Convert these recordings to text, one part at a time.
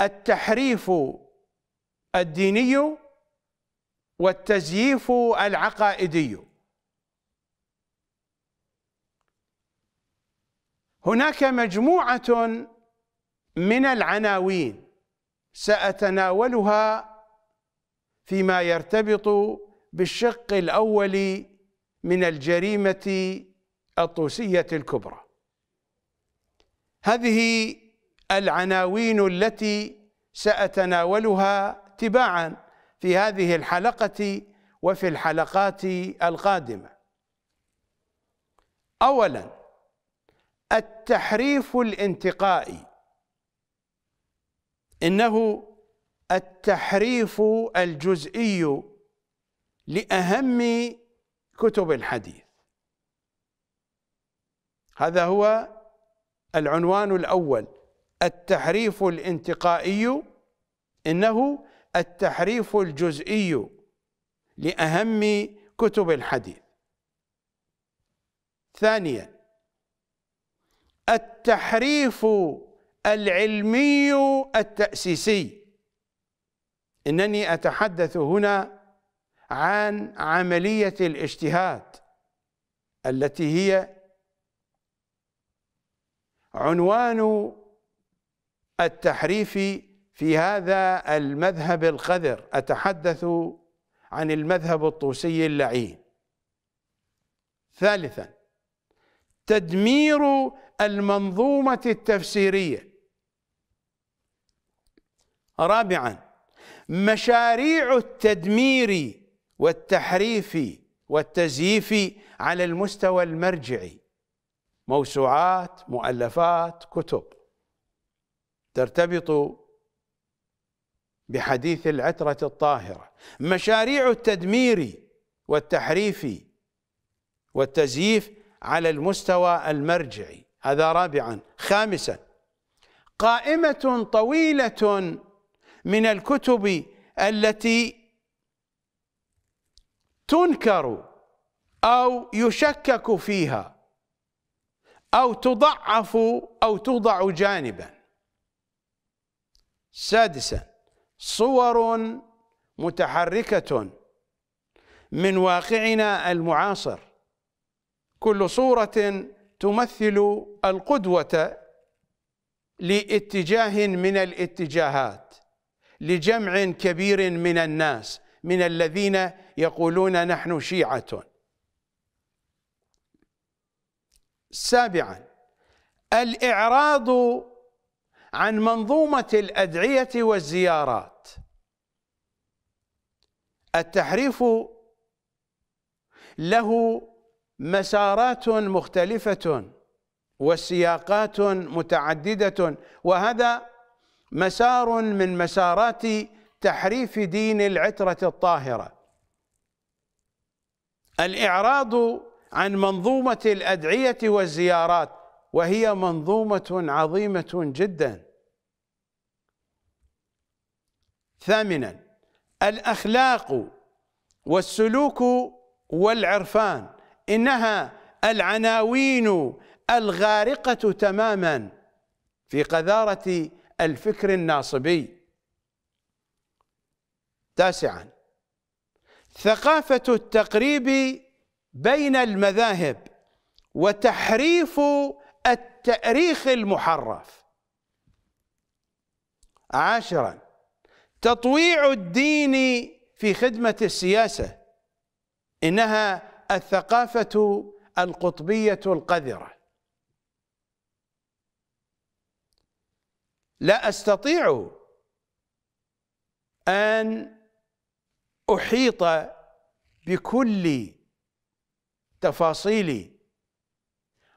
التحريف الديني والتزييف العقائدي هناك مجموعة من العناوين سأتناولها فيما يرتبط بالشق الأول من الجريمة الطوسية الكبرى هذه العناوين التي سأتناولها تباعا في هذه الحلقة وفي الحلقات القادمة أولا التحريف الانتقائي إنه التحريف الجزئي لأهم كتب الحديث هذا هو العنوان الأول التحريف الانتقائي انه التحريف الجزئي لاهم كتب الحديث ثانيا التحريف العلمي التاسيسي انني اتحدث هنا عن عمليه الاجتهاد التي هي عنوان التحريف في هذا المذهب القذر أتحدث عن المذهب الطوسي اللعين ثالثا تدمير المنظومة التفسيرية رابعا مشاريع التدمير والتحريف والتزييف على المستوى المرجعي موسوعات مؤلفات كتب ترتبط بحديث العترة الطاهرة مشاريع التدمير والتحريف والتزييف على المستوى المرجعي هذا رابعا خامسا قائمة طويلة من الكتب التي تنكر أو يشكك فيها أو تضعف أو توضع جانبا سادسا صور متحركة من واقعنا المعاصر كل صورة تمثل القدوة لاتجاه من الاتجاهات لجمع كبير من الناس من الذين يقولون نحن شيعة سابعا الإعراض عن منظومة الأدعية والزيارات التحريف له مسارات مختلفة وسياقات متعددة وهذا مسار من مسارات تحريف دين العترة الطاهرة الإعراض عن منظومة الأدعية والزيارات وهي منظومة عظيمة جدا ثامنا الأخلاق والسلوك والعرفان إنها العناوين الغارقة تماما في قذارة الفكر الناصبي تاسعا ثقافة التقريب بين المذاهب وتحريف التأريخ المحرف عاشرا تطويع الدين في خدمة السياسة إنها الثقافة القطبية القذرة لا أستطيع أن أحيط بكل تفاصيل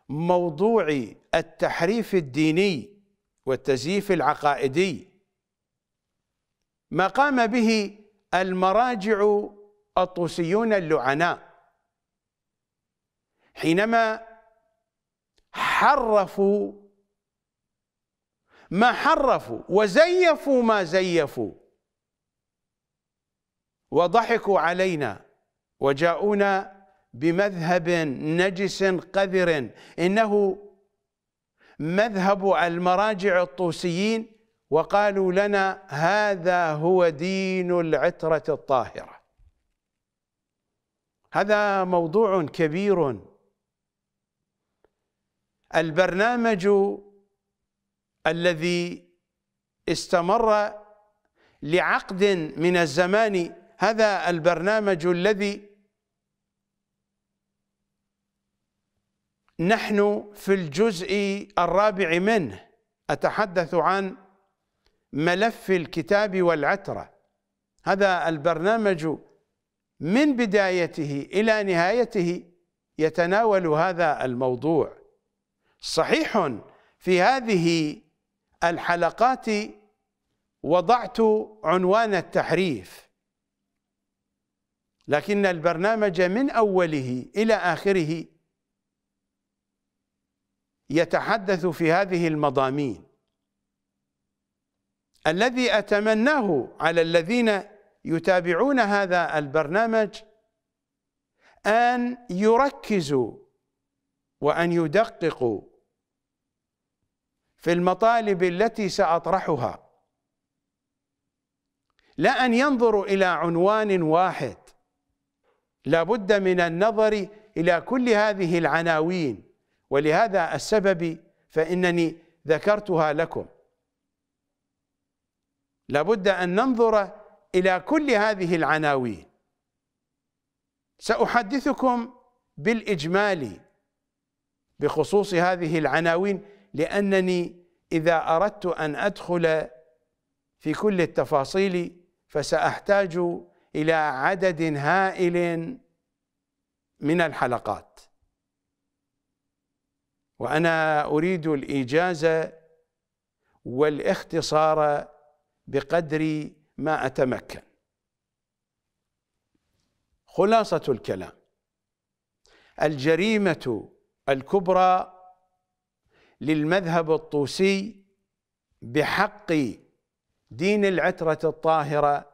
موضوع التحريف الديني والتزييف العقائدي ما قام به المراجع الطوسيون اللعناء حينما حرفوا ما حرفوا وزيفوا ما زيفوا وضحكوا علينا وجاءونا بمذهب نجس قذر انه مذهب المراجع الطوسيين وقالوا لنا هذا هو دين العترة الطاهرة هذا موضوع كبير البرنامج الذي استمر لعقد من الزمان هذا البرنامج الذي نحن في الجزء الرابع منه أتحدث عن ملف الكتاب والعترة هذا البرنامج من بدايته إلى نهايته يتناول هذا الموضوع صحيح في هذه الحلقات وضعت عنوان التحريف لكن البرنامج من أوله إلى آخره يتحدث في هذه المضامين الذي أتمناه على الذين يتابعون هذا البرنامج أن يركزوا وأن يدققوا في المطالب التي سأطرحها لا أن ينظروا إلى عنوان واحد لابد من النظر إلى كل هذه العناوين ولهذا السبب فإنني ذكرتها لكم لابد أن ننظر إلى كل هذه العناوين سأحدثكم بالإجمال بخصوص هذه العناوين لأنني إذا أردت أن أدخل في كل التفاصيل فسأحتاج إلى عدد هائل من الحلقات وأنا أريد الإيجاز والاختصار بقدر ما أتمكن خلاصة الكلام الجريمة الكبرى للمذهب الطوسي بحق دين العترة الطاهرة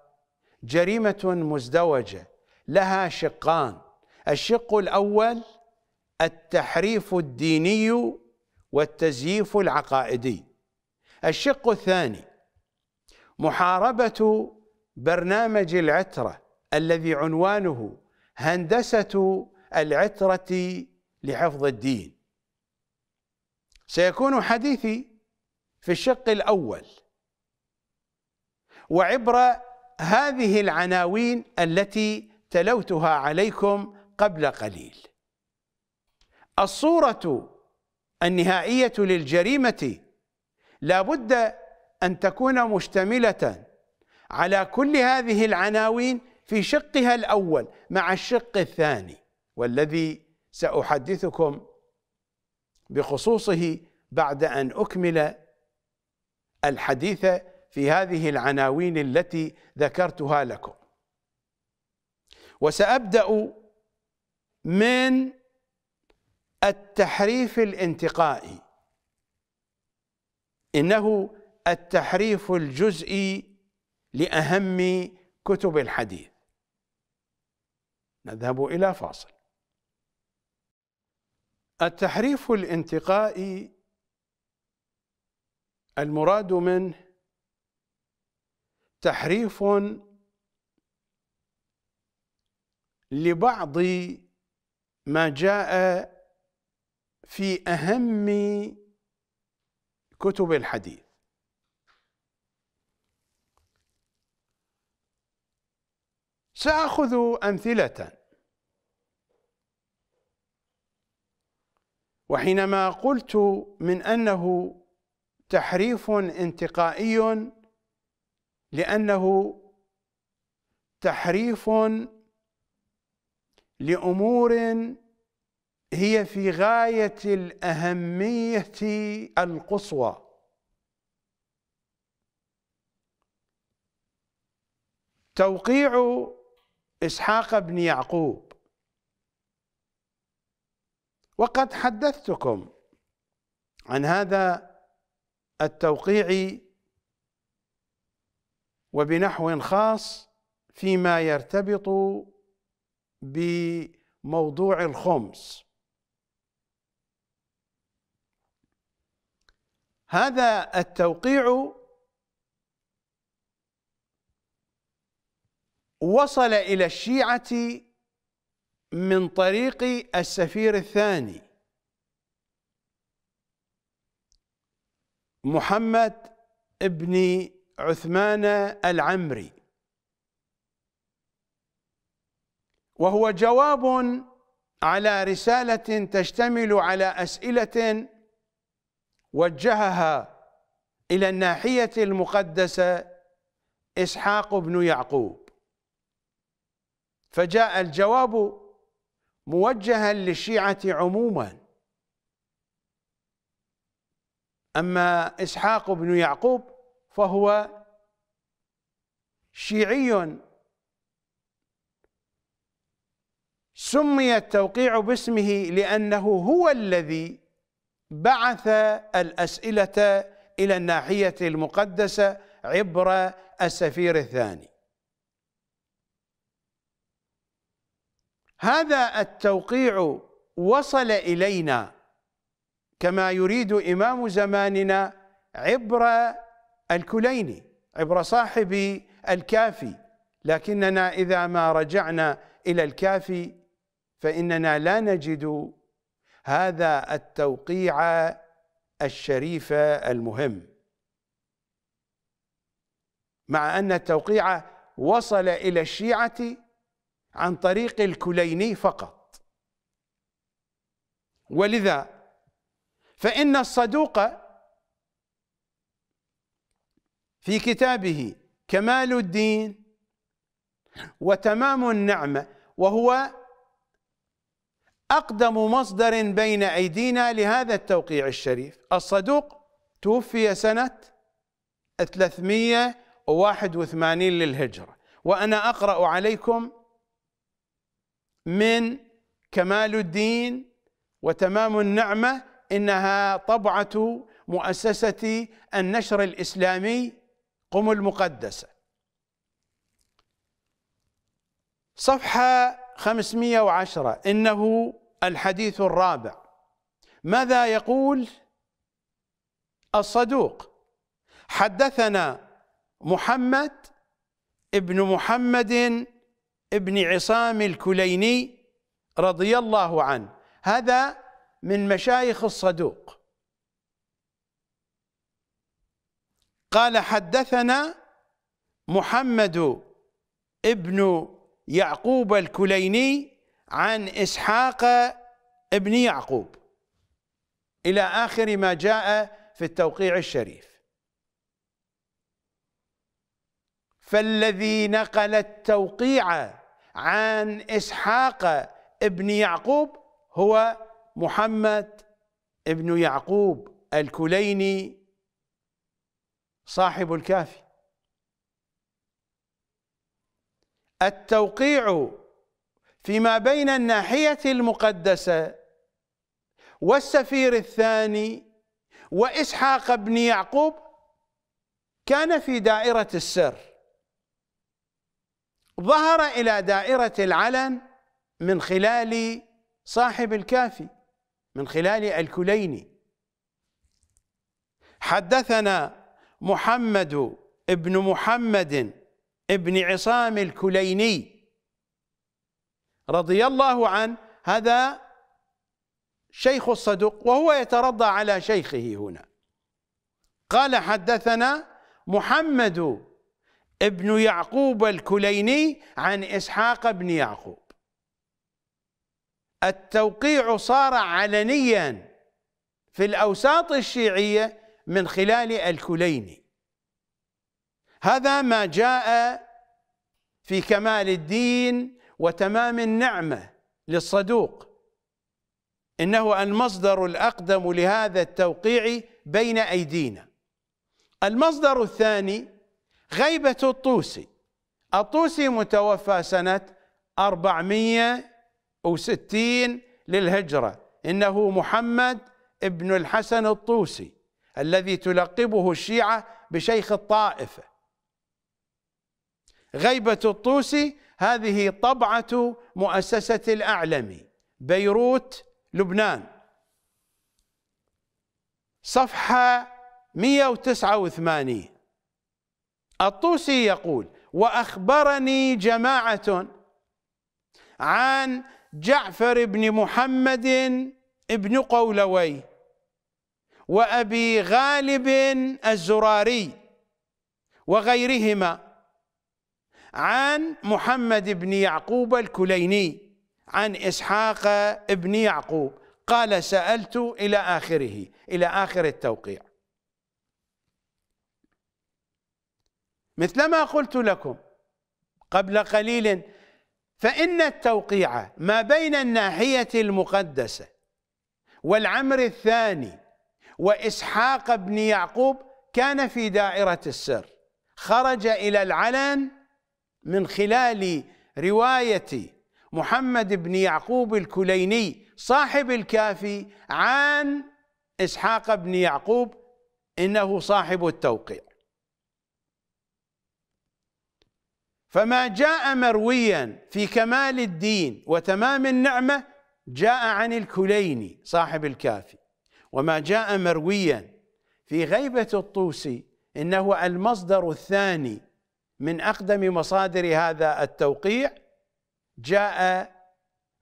جريمة مزدوجة لها شقان الشق الأول التحريف الديني والتزييف العقائدي الشق الثاني محاربة برنامج العترة الذي عنوانه هندسة العترة لحفظ الدين سيكون حديثي في الشق الأول وعبر هذه العناوين التي تلوتها عليكم قبل قليل الصورة النهائية للجريمة لا بد أن تكون مشتملة على كل هذه العناوين في شقها الأول مع الشق الثاني والذي سأحدثكم بخصوصه بعد أن أكمل الحديث في هذه العناوين التي ذكرتها لكم وسأبدأ من التحريف الانتقائي إنه التحريف الجزئي لأهم كتب الحديث نذهب إلى فاصل التحريف الانتقائي المراد منه تحريف لبعض ما جاء في أهم كتب الحديث ساخذ امثله وحينما قلت من انه تحريف انتقائي لانه تحريف لامور هي في غايه الاهميه القصوى توقيع إسحاق بن يعقوب وقد حدثتكم عن هذا التوقيع وبنحو خاص فيما يرتبط بموضوع الخمس هذا التوقيع وصل إلى الشيعة من طريق السفير الثاني محمد ابن عثمان العمري وهو جواب على رسالة تشتمل على أسئلة وجهها إلى الناحية المقدسة إسحاق بن يعقوب فجاء الجواب موجها للشيعة عموما أما إسحاق بن يعقوب فهو شيعي سمي التوقيع باسمه لأنه هو الذي بعث الأسئلة إلى الناحية المقدسة عبر السفير الثاني هذا التوقيع وصل إلينا كما يريد إمام زماننا عبر الكليني عبر صاحب الكافي لكننا إذا ما رجعنا إلى الكافي فإننا لا نجد هذا التوقيع الشريف المهم مع أن التوقيع وصل إلى الشيعة عن طريق الكليني فقط ولذا فإن الصدوق في كتابه كمال الدين وتمام النعمة وهو أقدم مصدر بين أيدينا لهذا التوقيع الشريف الصدوق توفي سنة 381 للهجرة وأنا أقرأ عليكم من كمال الدين وتمام النعمه انها طبعه مؤسسه النشر الاسلامي قم المقدسه صفحه 510 انه الحديث الرابع ماذا يقول الصدوق حدثنا محمد ابن محمد ابن عصام الكليني رضي الله عنه هذا من مشايخ الصدوق قال حدثنا محمد ابن يعقوب الكليني عن إسحاق ابن يعقوب إلى آخر ما جاء في التوقيع الشريف فالذي نقل التوقيع عن إسحاق ابن يعقوب هو محمد ابن يعقوب الكليني صاحب الكافي التوقيع فيما بين الناحية المقدسة والسفير الثاني وإسحاق بن يعقوب كان في دائرة السر ظهر إلى دائرة العلن من خلال صاحب الكافي من خلال الكليني حدثنا محمد ابن محمد ابن عصام الكليني رضي الله عنه هذا شيخ الصدوق وهو يترضى على شيخه هنا قال حدثنا محمد ابن يعقوب الكليني عن إسحاق بن يعقوب التوقيع صار علنيا في الأوساط الشيعية من خلال الكليني هذا ما جاء في كمال الدين وتمام النعمة للصدوق إنه المصدر الأقدم لهذا التوقيع بين أيدينا المصدر الثاني غيبة الطوسي الطوسي متوفى سنة 460 للهجرة إنه محمد ابن الحسن الطوسي الذي تلقبه الشيعة بشيخ الطائفة غيبة الطوسي هذه طبعة مؤسسة الأعلمي بيروت لبنان صفحة 189 الطوسي يقول وأخبرني جماعة عن جعفر بن محمد بن قولوي وأبي غالب الزراري وغيرهما عن محمد بن يعقوب الكليني عن إسحاق بن يعقوب قال سألت إلى آخره إلى آخر التوقيع مثلما قلت لكم قبل قليل فإن التوقيع ما بين الناحية المقدسة والعمر الثاني وإسحاق بن يعقوب كان في دائرة السر خرج إلى العلن من خلال رواية محمد بن يعقوب الكليني صاحب الكافي عن إسحاق بن يعقوب إنه صاحب التوقيع فما جاء مرويا في كمال الدين وتمام النعمة جاء عن الكليني صاحب الكافي وما جاء مرويا في غيبة الطوسي إنه المصدر الثاني من أقدم مصادر هذا التوقيع جاء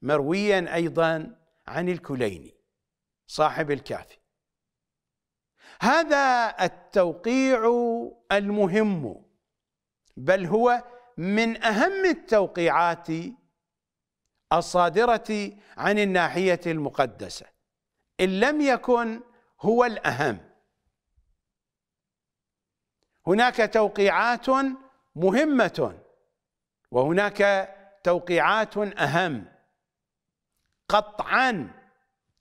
مرويا أيضا عن الكليني صاحب الكافي هذا التوقيع المهم بل هو من أهم التوقيعات الصادرة عن الناحية المقدسة إن لم يكن هو الأهم هناك توقيعات مهمة وهناك توقيعات أهم قطعا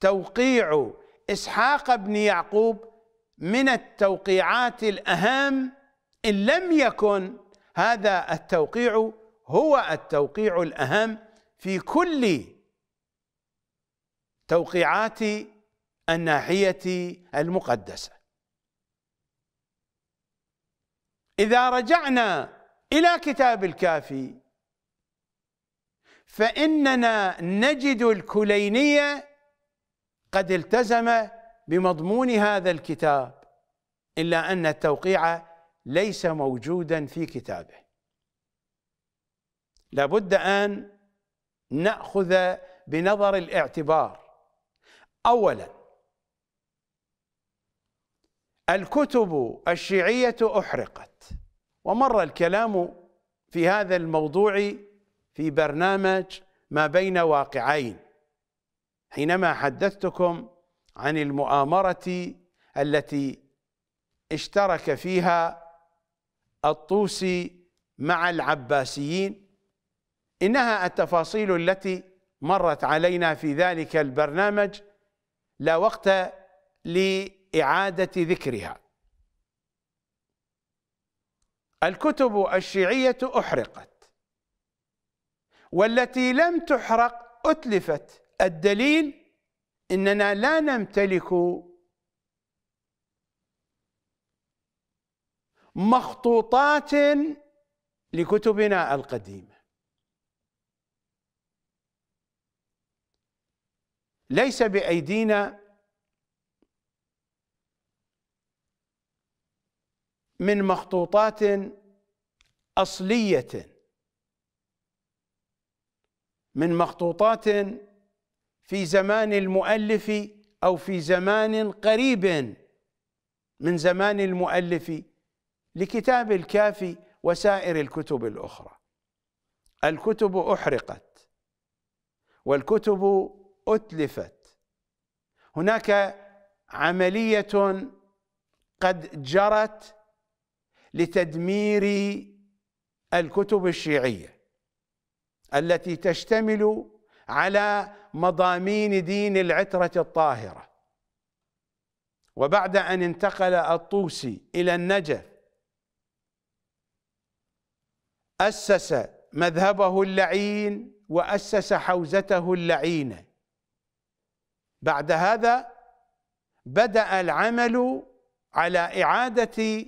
توقيع إسحاق بن يعقوب من التوقيعات الأهم إن لم يكن هذا التوقيع هو التوقيع الأهم في كل توقيعات الناحية المقدسة إذا رجعنا إلى كتاب الكافي فإننا نجد الكلينية قد التزم بمضمون هذا الكتاب إلا أن التوقيع ليس موجودا في كتابه لابد ان ناخذ بنظر الاعتبار اولا الكتب الشيعيه احرقت ومر الكلام في هذا الموضوع في برنامج ما بين واقعين حينما حدثتكم عن المؤامره التي اشترك فيها الطوسي مع العباسيين إنها التفاصيل التي مرت علينا في ذلك البرنامج لا وقت لإعادة ذكرها الكتب الشيعية أحرقت والتي لم تحرق أتلفت الدليل إننا لا نمتلك مخطوطات لكتبنا القديمه ليس بايدينا من مخطوطات اصليه من مخطوطات في زمان المؤلف او في زمان قريب من زمان المؤلف لكتاب الكافي وسائر الكتب الأخرى الكتب أحرقت والكتب أتلفت هناك عملية قد جرت لتدمير الكتب الشيعية التي تشتمل على مضامين دين العترة الطاهرة وبعد أن انتقل الطوسي إلى النجف أسس مذهبه اللعين وأسس حوزته اللعينة بعد هذا بدأ العمل على إعادة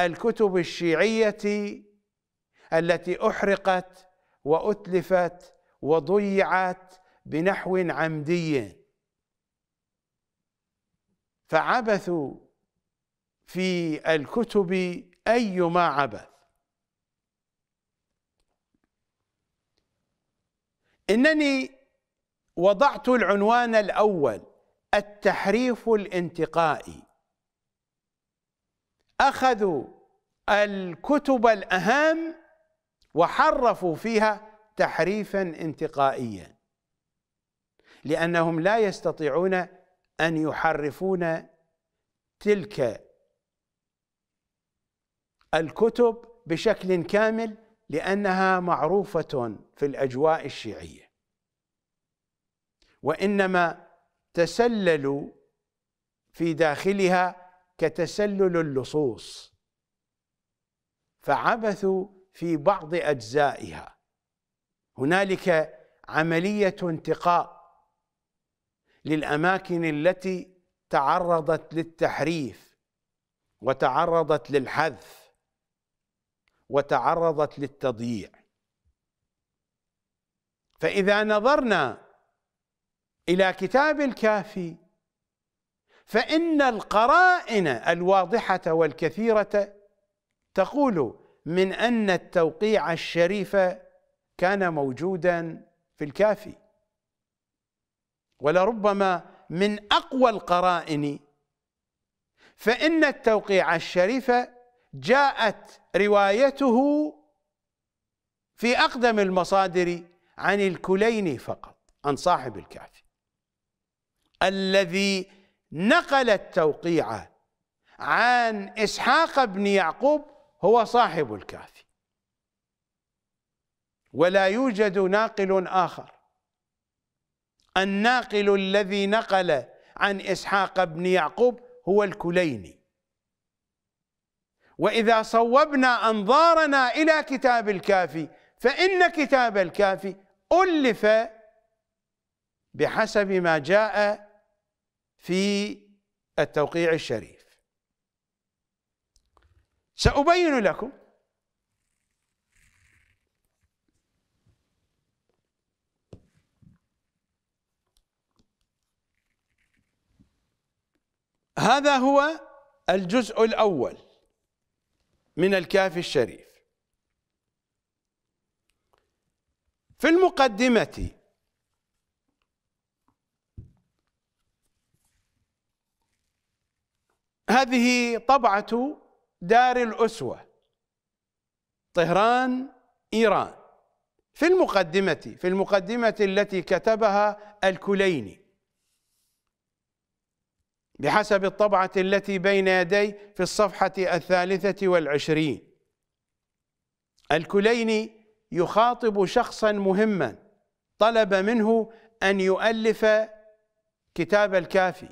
الكتب الشيعية التي أحرقت وأتلفت وضيعت بنحو عمدي فعبثوا في الكتب أيما عبث انني وضعت العنوان الاول التحريف الانتقائي اخذوا الكتب الاهم وحرفوا فيها تحريفا انتقائيا لانهم لا يستطيعون ان يحرفون تلك الكتب بشكل كامل لانها معروفه في الاجواء الشيعيه وانما تسللوا في داخلها كتسلل اللصوص فعبثوا في بعض اجزائها هنالك عمليه انتقاء للاماكن التي تعرضت للتحريف وتعرضت للحذف وتعرضت للتضييع فاذا نظرنا إلى كتاب الكافي فإن القرائن الواضحة والكثيرة تقول من أن التوقيع الشريف كان موجودا في الكافي ولربما من أقوى القرائن فإن التوقيع الشريف جاءت روايته في أقدم المصادر عن الكليني فقط عن صاحب الكافي الذي نقل التوقيع عن إسحاق بن يعقوب هو صاحب الكافي ولا يوجد ناقل آخر الناقل الذي نقل عن إسحاق بن يعقوب هو الكليني وإذا صوبنا أنظارنا إلى كتاب الكافي فإن كتاب الكافي ألف بحسب ما جاء في التوقيع الشريف سأبين لكم هذا هو الجزء الأول من الكافي الشريف في المقدمة هذه طبعة دار الأسوة طهران إيران في المقدمة في المقدمة التي كتبها الكليني بحسب الطبعة التي بين يدي في الصفحة الثالثة والعشرين الكليني يخاطب شخصا مهما طلب منه أن يؤلف كتاب الكافي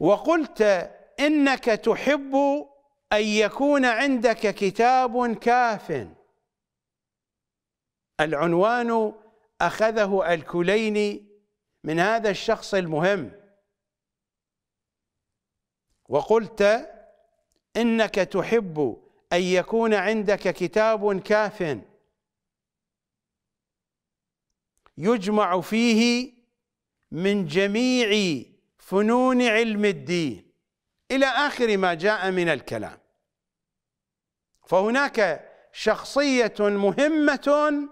وقلت إنك تحب أن يكون عندك كتاب كاف العنوان أخذه الكليني من هذا الشخص المهم وقلت إنك تحب أن يكون عندك كتاب كاف يجمع فيه من جميع فنون علم الدين إلى آخر ما جاء من الكلام فهناك شخصية مهمة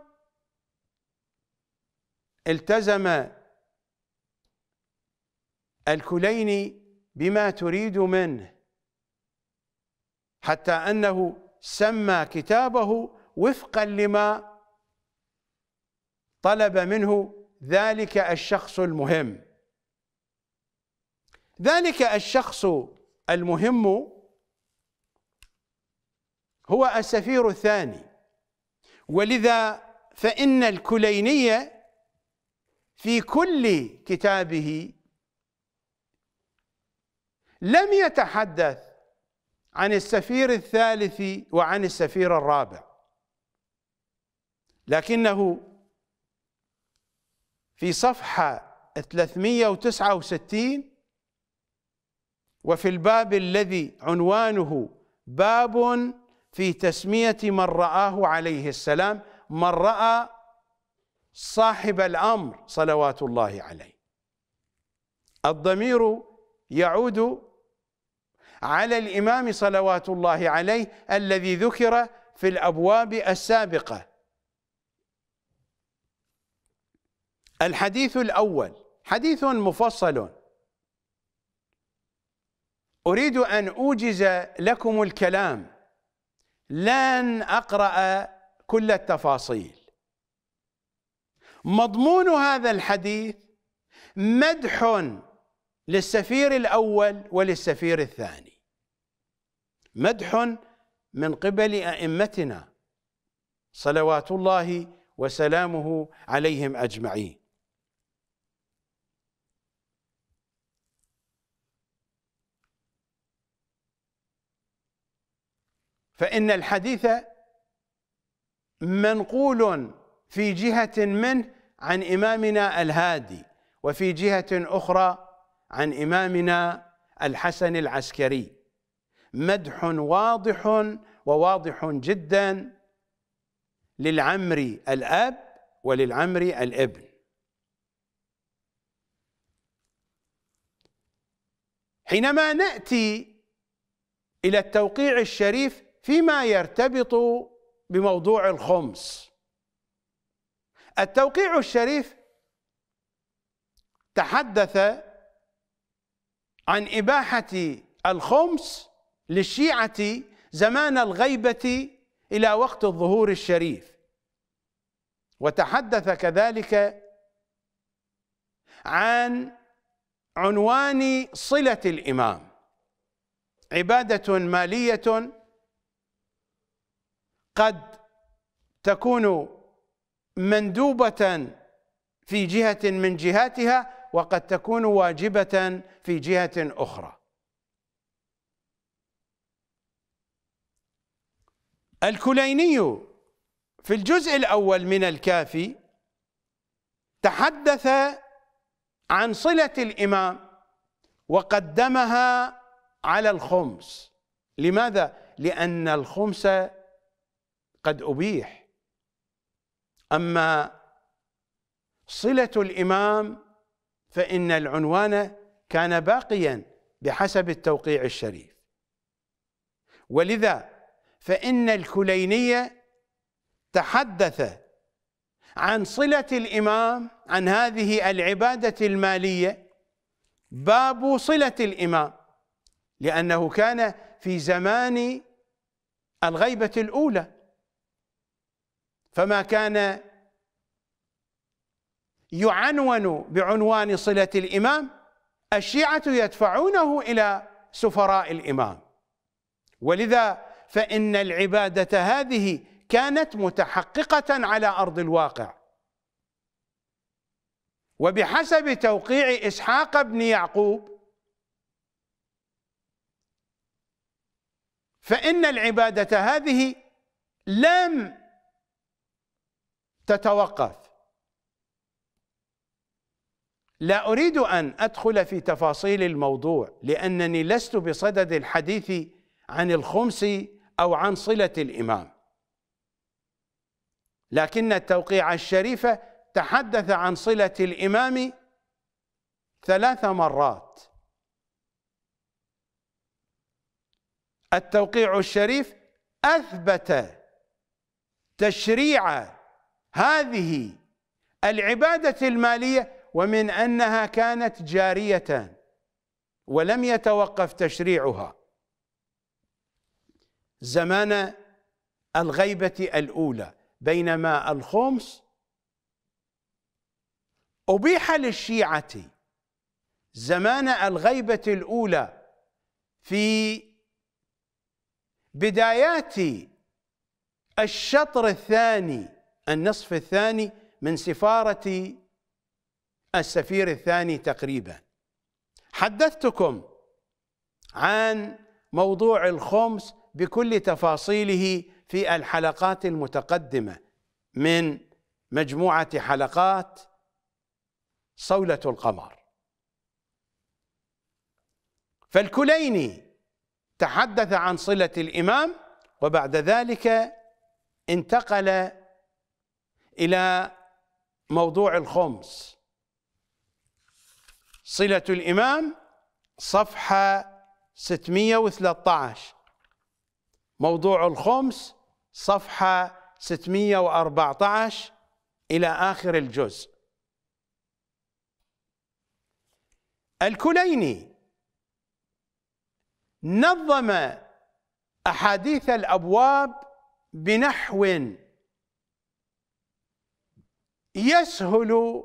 التزم الكليني بما تريد منه حتى أنه سمى كتابه وفقا لما طلب منه ذلك الشخص المهم ذلك الشخص المهم هو السفير الثاني ولذا فإن الكليني في كل كتابه لم يتحدث عن السفير الثالث وعن السفير الرابع لكنه في صفحة 369 وفي الباب الذي عنوانه باب في تسميه من رآه عليه السلام من رأى صاحب الامر صلوات الله عليه الضمير يعود على الامام صلوات الله عليه الذي ذكر في الابواب السابقه الحديث الاول حديث مفصل أريد أن أوجز لكم الكلام لن أقرأ كل التفاصيل مضمون هذا الحديث مدح للسفير الأول وللسفير الثاني مدح من قبل أئمتنا صلوات الله وسلامه عليهم أجمعين فإن الحديث منقول في جهة منه عن إمامنا الهادي وفي جهة أخرى عن إمامنا الحسن العسكري مدح واضح وواضح جدا للعمري الأب وللعمري الابن حينما نأتي إلى التوقيع الشريف فيما يرتبط بموضوع الخمس التوقيع الشريف تحدث عن إباحة الخمس للشيعة زمان الغيبة إلى وقت الظهور الشريف وتحدث كذلك عن عنوان صلة الإمام عبادة مالية قد تكون مندوبة في جهة من جهاتها وقد تكون واجبة في جهة أخرى الكليني في الجزء الأول من الكافي تحدث عن صلة الإمام وقدمها على الخمس لماذا؟ لأن الخمس قد أبيح أما صلة الإمام فإن العنوان كان باقيا بحسب التوقيع الشريف ولذا فإن الكلينية تحدث عن صلة الإمام عن هذه العبادة المالية باب صلة الإمام لأنه كان في زمان الغيبة الأولى فما كان يعنون بعنوان صلة الإمام الشيعة يدفعونه إلى سفراء الإمام ولذا فإن العبادة هذه كانت متحققة على أرض الواقع وبحسب توقيع إسحاق بن يعقوب فإن العبادة هذه لم تتوقف لا اريد ان ادخل في تفاصيل الموضوع لانني لست بصدد الحديث عن الخمس او عن صله الامام لكن التوقيع الشريف تحدث عن صله الامام ثلاث مرات التوقيع الشريف اثبت تشريع هذه العبادة المالية ومن أنها كانت جارية ولم يتوقف تشريعها زمان الغيبة الأولى بينما الخمس أبيح للشيعة زمان الغيبة الأولى في بدايات الشطر الثاني النصف الثاني من سفارة السفير الثاني تقريبا حدثتكم عن موضوع الخمس بكل تفاصيله في الحلقات المتقدمة من مجموعة حلقات صولة القمر فالكليني تحدث عن صلة الإمام وبعد ذلك انتقل إلى موضوع الخمس صلة الإمام صفحة 613 موضوع الخمس صفحة 614 إلى آخر الجزء الكليني نظم أحاديث الأبواب بنحو يسهل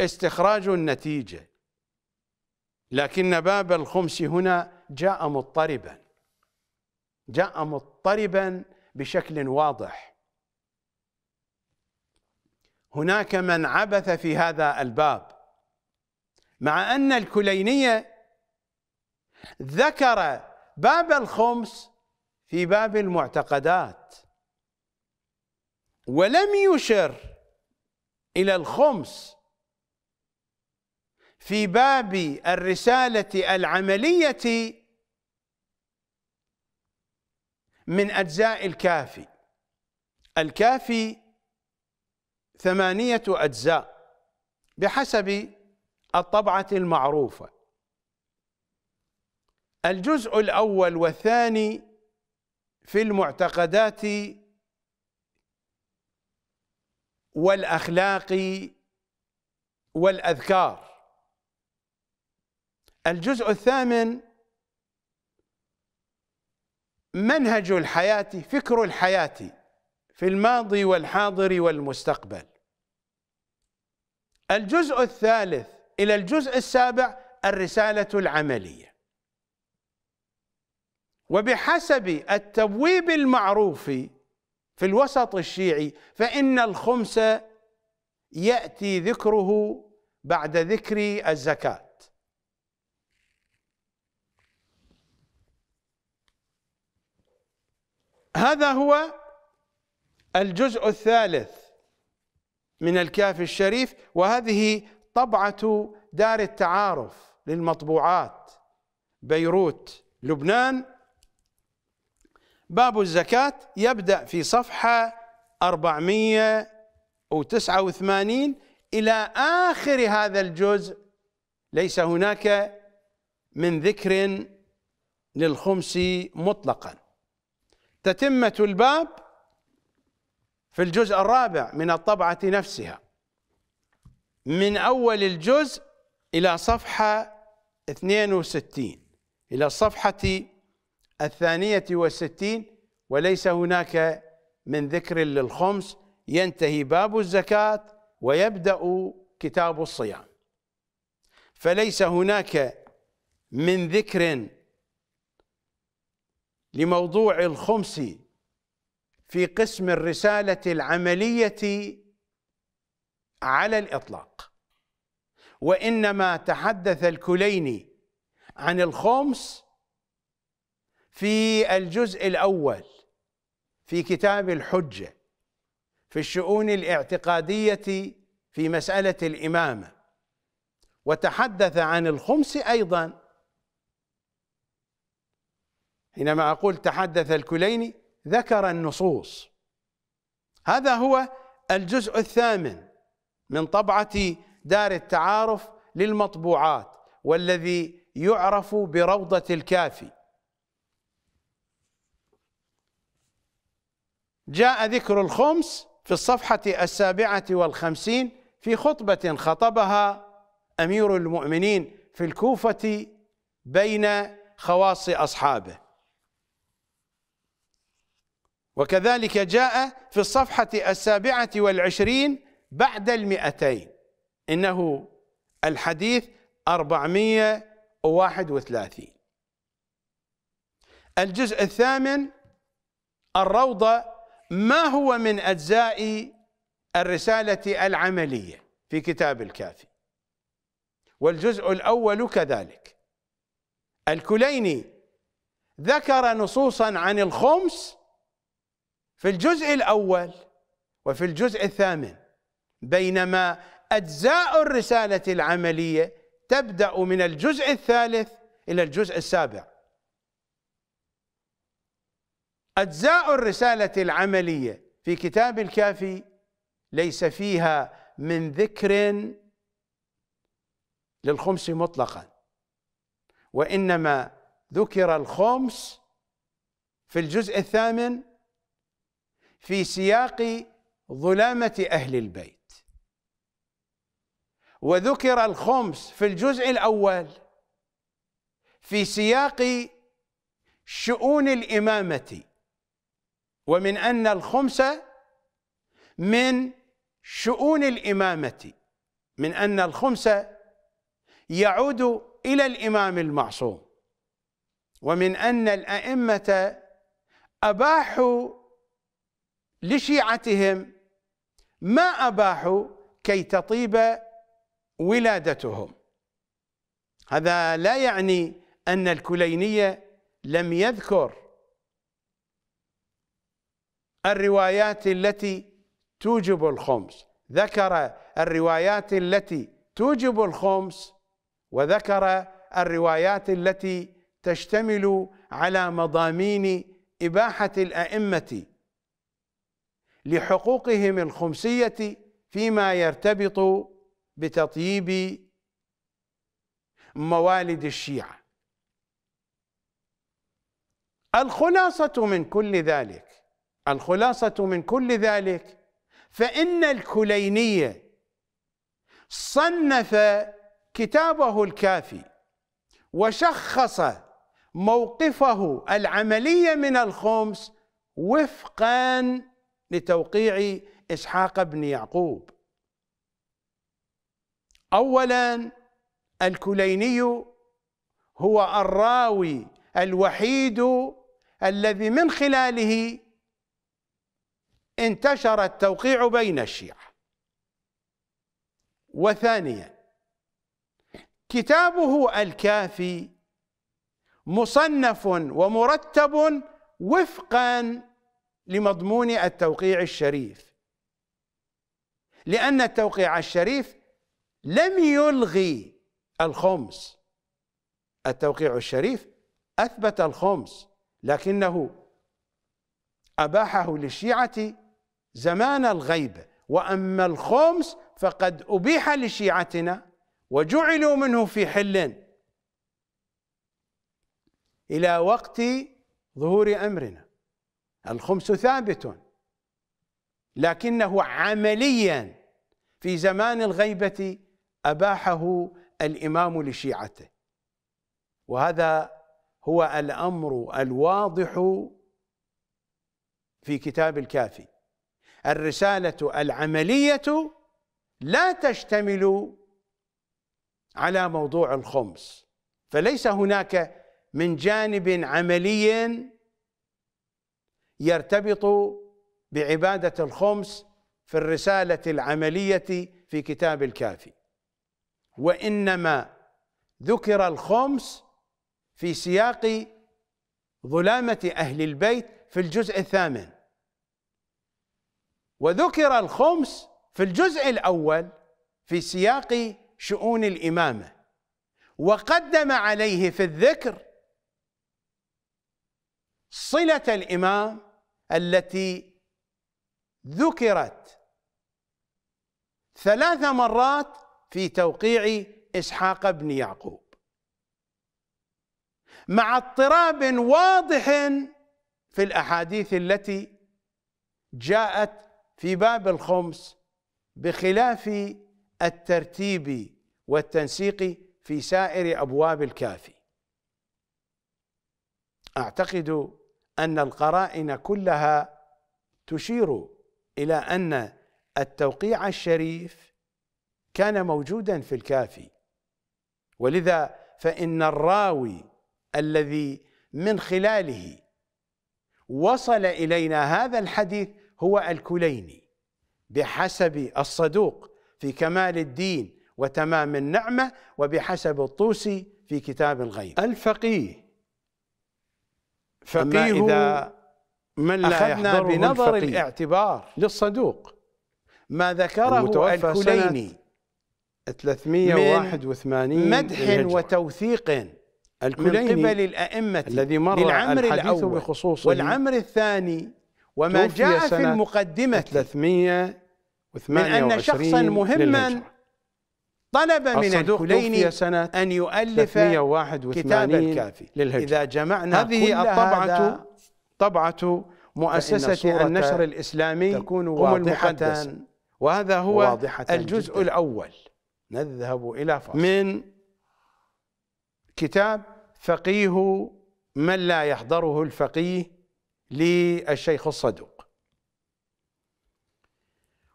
استخراج النتيجة لكن باب الخمس هنا جاء مضطربا جاء مضطربا بشكل واضح هناك من عبث في هذا الباب مع أن الكلينية ذكر باب الخمس في باب المعتقدات ولم يشر إلى الخمس في باب الرسالة العملية من أجزاء الكافي الكافي ثمانية أجزاء بحسب الطبعة المعروفة الجزء الأول والثاني في المعتقدات والأخلاق والأذكار الجزء الثامن منهج الحياة فكر الحياة في الماضي والحاضر والمستقبل الجزء الثالث إلى الجزء السابع الرسالة العملية وبحسب التبويب المعروف في الوسط الشيعي فإن الخمس يأتي ذكره بعد ذكر الزكاة هذا هو الجزء الثالث من الكافي الشريف وهذه طبعة دار التعارف للمطبوعات بيروت لبنان باب الزكاة يبدأ في صفحة 489 إلى آخر هذا الجزء ليس هناك من ذكر للخمس مطلقا تتمة الباب في الجزء الرابع من الطبعة نفسها من أول الجزء إلى صفحة 62 إلى صفحة الثانية والستين وليس هناك من ذكر للخمس ينتهي باب الزكاة ويبدأ كتاب الصيام فليس هناك من ذكر لموضوع الخمس في قسم الرسالة العملية على الإطلاق وإنما تحدث الكليني عن الخمس في الجزء الأول في كتاب الحجة في الشؤون الاعتقادية في مسألة الإمامة وتحدث عن الخمس أيضا حينما أقول تحدث الكليني ذكر النصوص هذا هو الجزء الثامن من طبعة دار التعارف للمطبوعات والذي يعرف بروضة الكافي جاء ذكر الخمس في الصفحة السابعة والخمسين في خطبة خطبها أمير المؤمنين في الكوفة بين خواص أصحابه وكذلك جاء في الصفحة السابعة والعشرين بعد المئتين إنه الحديث أربعمية وواحد وثلاثين الجزء الثامن الروضة ما هو من أجزاء الرسالة العملية في كتاب الكافي والجزء الأول كذلك الكليني ذكر نصوصا عن الخمس في الجزء الأول وفي الجزء الثامن بينما أجزاء الرسالة العملية تبدأ من الجزء الثالث إلى الجزء السابع أجزاء الرسالة العملية في كتاب الكافي ليس فيها من ذكر للخمس مطلقا وإنما ذكر الخمس في الجزء الثامن في سياق ظلامة أهل البيت وذكر الخمس في الجزء الأول في سياق شؤون الإمامة ومن أن الخمسة من شؤون الإمامة من أن الخمسة يعود إلى الإمام المعصوم ومن أن الأئمة أباحوا لشيعتهم ما أباحوا كي تطيب ولادتهم هذا لا يعني أن الكلينية لم يذكر الروايات التي توجب الخمس ذكر الروايات التي توجب الخمس وذكر الروايات التي تشتمل على مضامين إباحة الأئمة لحقوقهم الخمسية فيما يرتبط بتطييب موالد الشيعة الخلاصة من كل ذلك الخلاصة من كل ذلك فإن الكلينية صنف كتابه الكافي وشخص موقفه العملي من الخمس وفقا لتوقيع إسحاق بن يعقوب أولا الكليني هو الراوي الوحيد الذي من خلاله انتشر التوقيع بين الشيعة وثانيا كتابه الكافي مصنف ومرتب وفقا لمضمون التوقيع الشريف لأن التوقيع الشريف لم يلغي الخمس التوقيع الشريف أثبت الخمس لكنه أباحه للشيعة زمان الغيبة وأما الخمس فقد أبيح لشيعتنا وجعلوا منه في حل إلى وقت ظهور أمرنا الخمس ثابت لكنه عمليا في زمان الغيبة أباحه الإمام لشيعته وهذا هو الأمر الواضح في كتاب الكافي الرسالة العملية لا تشتمل على موضوع الخمس فليس هناك من جانب عملي يرتبط بعبادة الخمس في الرسالة العملية في كتاب الكافي وإنما ذكر الخمس في سياق ظلامة أهل البيت في الجزء الثامن وذكر الخمس في الجزء الاول في سياق شؤون الامامه وقدم عليه في الذكر صله الامام التي ذكرت ثلاث مرات في توقيع اسحاق بن يعقوب مع اضطراب واضح في الاحاديث التي جاءت في باب الخمس بخلاف الترتيب والتنسيق في سائر ابواب الكافي اعتقد ان القرائن كلها تشير الى ان التوقيع الشريف كان موجودا في الكافي ولذا فان الراوي الذي من خلاله وصل الينا هذا الحديث هو الكليني بحسب الصدوق في كمال الدين وتمام النعمة وبحسب الطوسي في كتاب الغيب الفقيه فقيه أما إذا من لا أخذنا بنظر الفقيه. الاعتبار للصدوق ما ذكره الكليني 381 مدح وتوثيق الكليني من قبل الأئمة الذي مر للعمر الحديث الأول بخصوصه والعمر الثاني وما جاء في المقدمة 328 من أن شخصا مهما طلب من الكليني سنة أن يؤلف كتابا الكافي للهجرة إذا جمعنا هذه كل الطبعة طبعة مؤسسة النشر الإسلامي تكون واضحة وهذا هو واضحة الجزء جداً. الأول نذهب إلى فصل من كتاب فقيه من لا يحضره الفقيه للشيخ الصدوق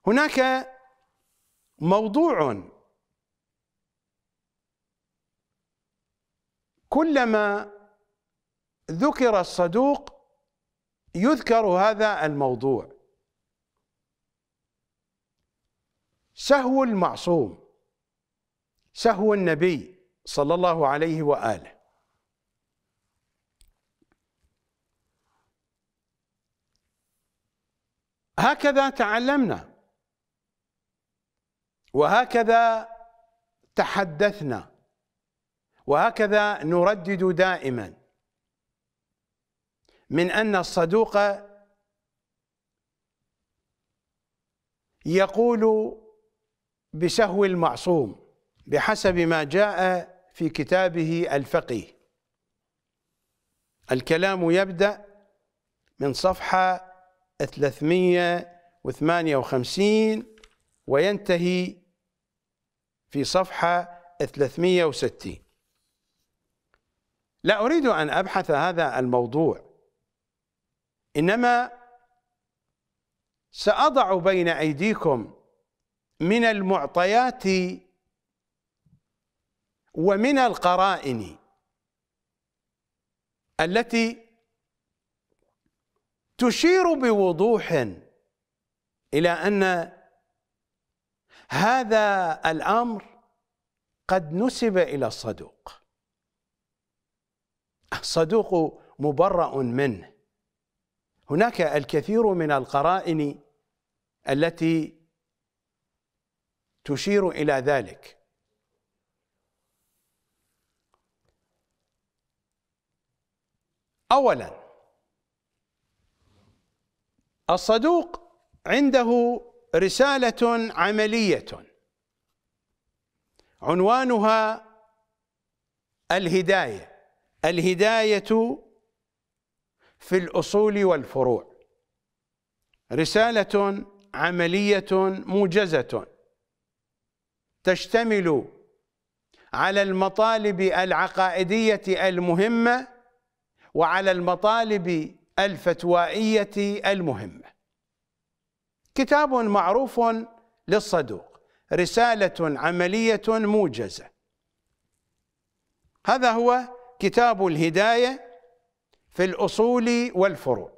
هناك موضوع كلما ذكر الصدوق يذكر هذا الموضوع سهو المعصوم سهو النبي صلى الله عليه واله هكذا تعلمنا وهكذا تحدثنا وهكذا نردد دائما من ان الصدوق يقول بسهو المعصوم بحسب ما جاء في كتابه الفقيه الكلام يبدا من صفحه 358 وينتهي في صفحة 360 لا أريد أن أبحث هذا الموضوع إنما سأضع بين أيديكم من المعطيات ومن القرائن التي تشير بوضوح الى ان هذا الامر قد نسب الى الصدوق الصدوق مبرأ منه هناك الكثير من القرائن التي تشير الى ذلك اولا الصدوق عنده رسالة عملية عنوانها الهداية الهداية في الأصول والفروع رسالة عملية موجزة تشتمل على المطالب العقائدية المهمة وعلى المطالب الفتوائية المهمة كتاب معروف للصدوق رسالة عملية موجزة هذا هو كتاب الهداية في الأصول والفروع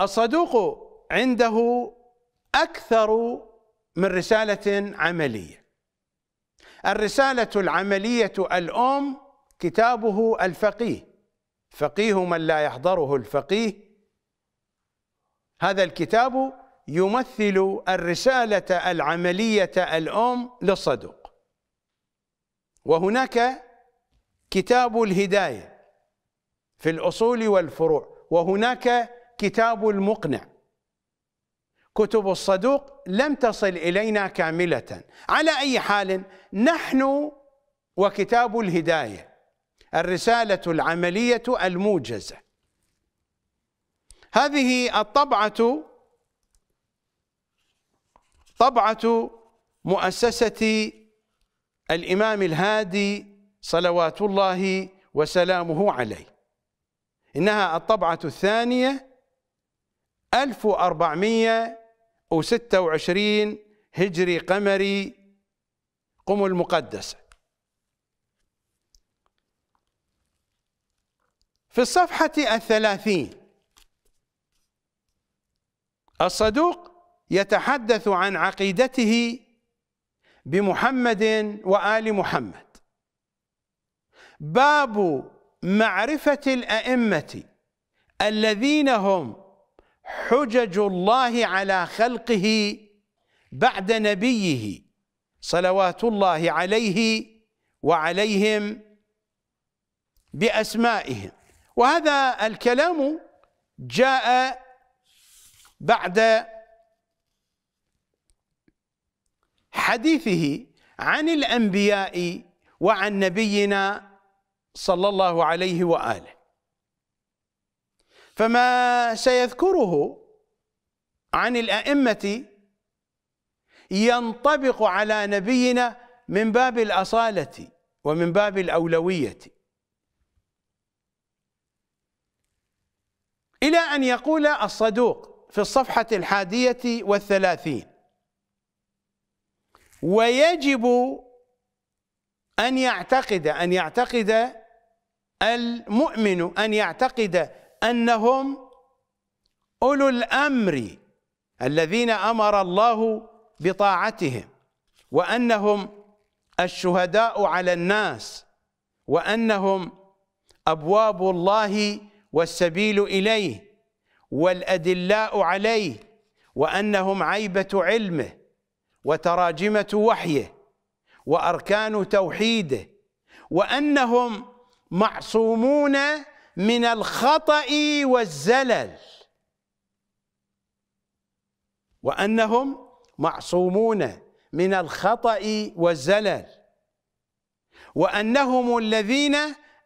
الصدوق عنده أكثر من رسالة عملية الرسالة العملية الأم كتابه الفقيه فقيه من لا يحضره الفقيه هذا الكتاب يمثل الرسالة العملية الأم للصدق وهناك كتاب الهداية في الأصول والفروع وهناك كتاب المقنع كتب الصدوق لم تصل إلينا كاملة على أي حال نحن وكتاب الهداية الرسالة العملية الموجزة هذه الطبعة طبعة مؤسسة الإمام الهادي صلوات الله وسلامه عليه إنها الطبعة الثانية 1426 هجري قمري قم المقدسة في الصفحة الثلاثين الصدوق يتحدث عن عقيدته بمحمد وآل محمد باب معرفة الأئمة الذين هم حجج الله على خلقه بعد نبيه صلوات الله عليه وعليهم بأسمائهم وهذا الكلام جاء بعد حديثه عن الأنبياء وعن نبينا صلى الله عليه وآله فما سيذكره عن الأئمة ينطبق على نبينا من باب الأصالة ومن باب الأولوية إلى أن يقول الصدوق في الصفحة الحادية والثلاثين ويجب أن يعتقد أن يعتقد المؤمن أن يعتقد أنهم أولو الأمر الذين أمر الله بطاعتهم وأنهم الشهداء على الناس وأنهم أبواب الله والسبيل إليه والأدلاء عليه وأنهم عيبة علمه وتراجمة وحيه وأركان توحيده وأنهم معصومون من الخطأ والزلل وأنهم معصومون من الخطأ والزلل وأنهم الذين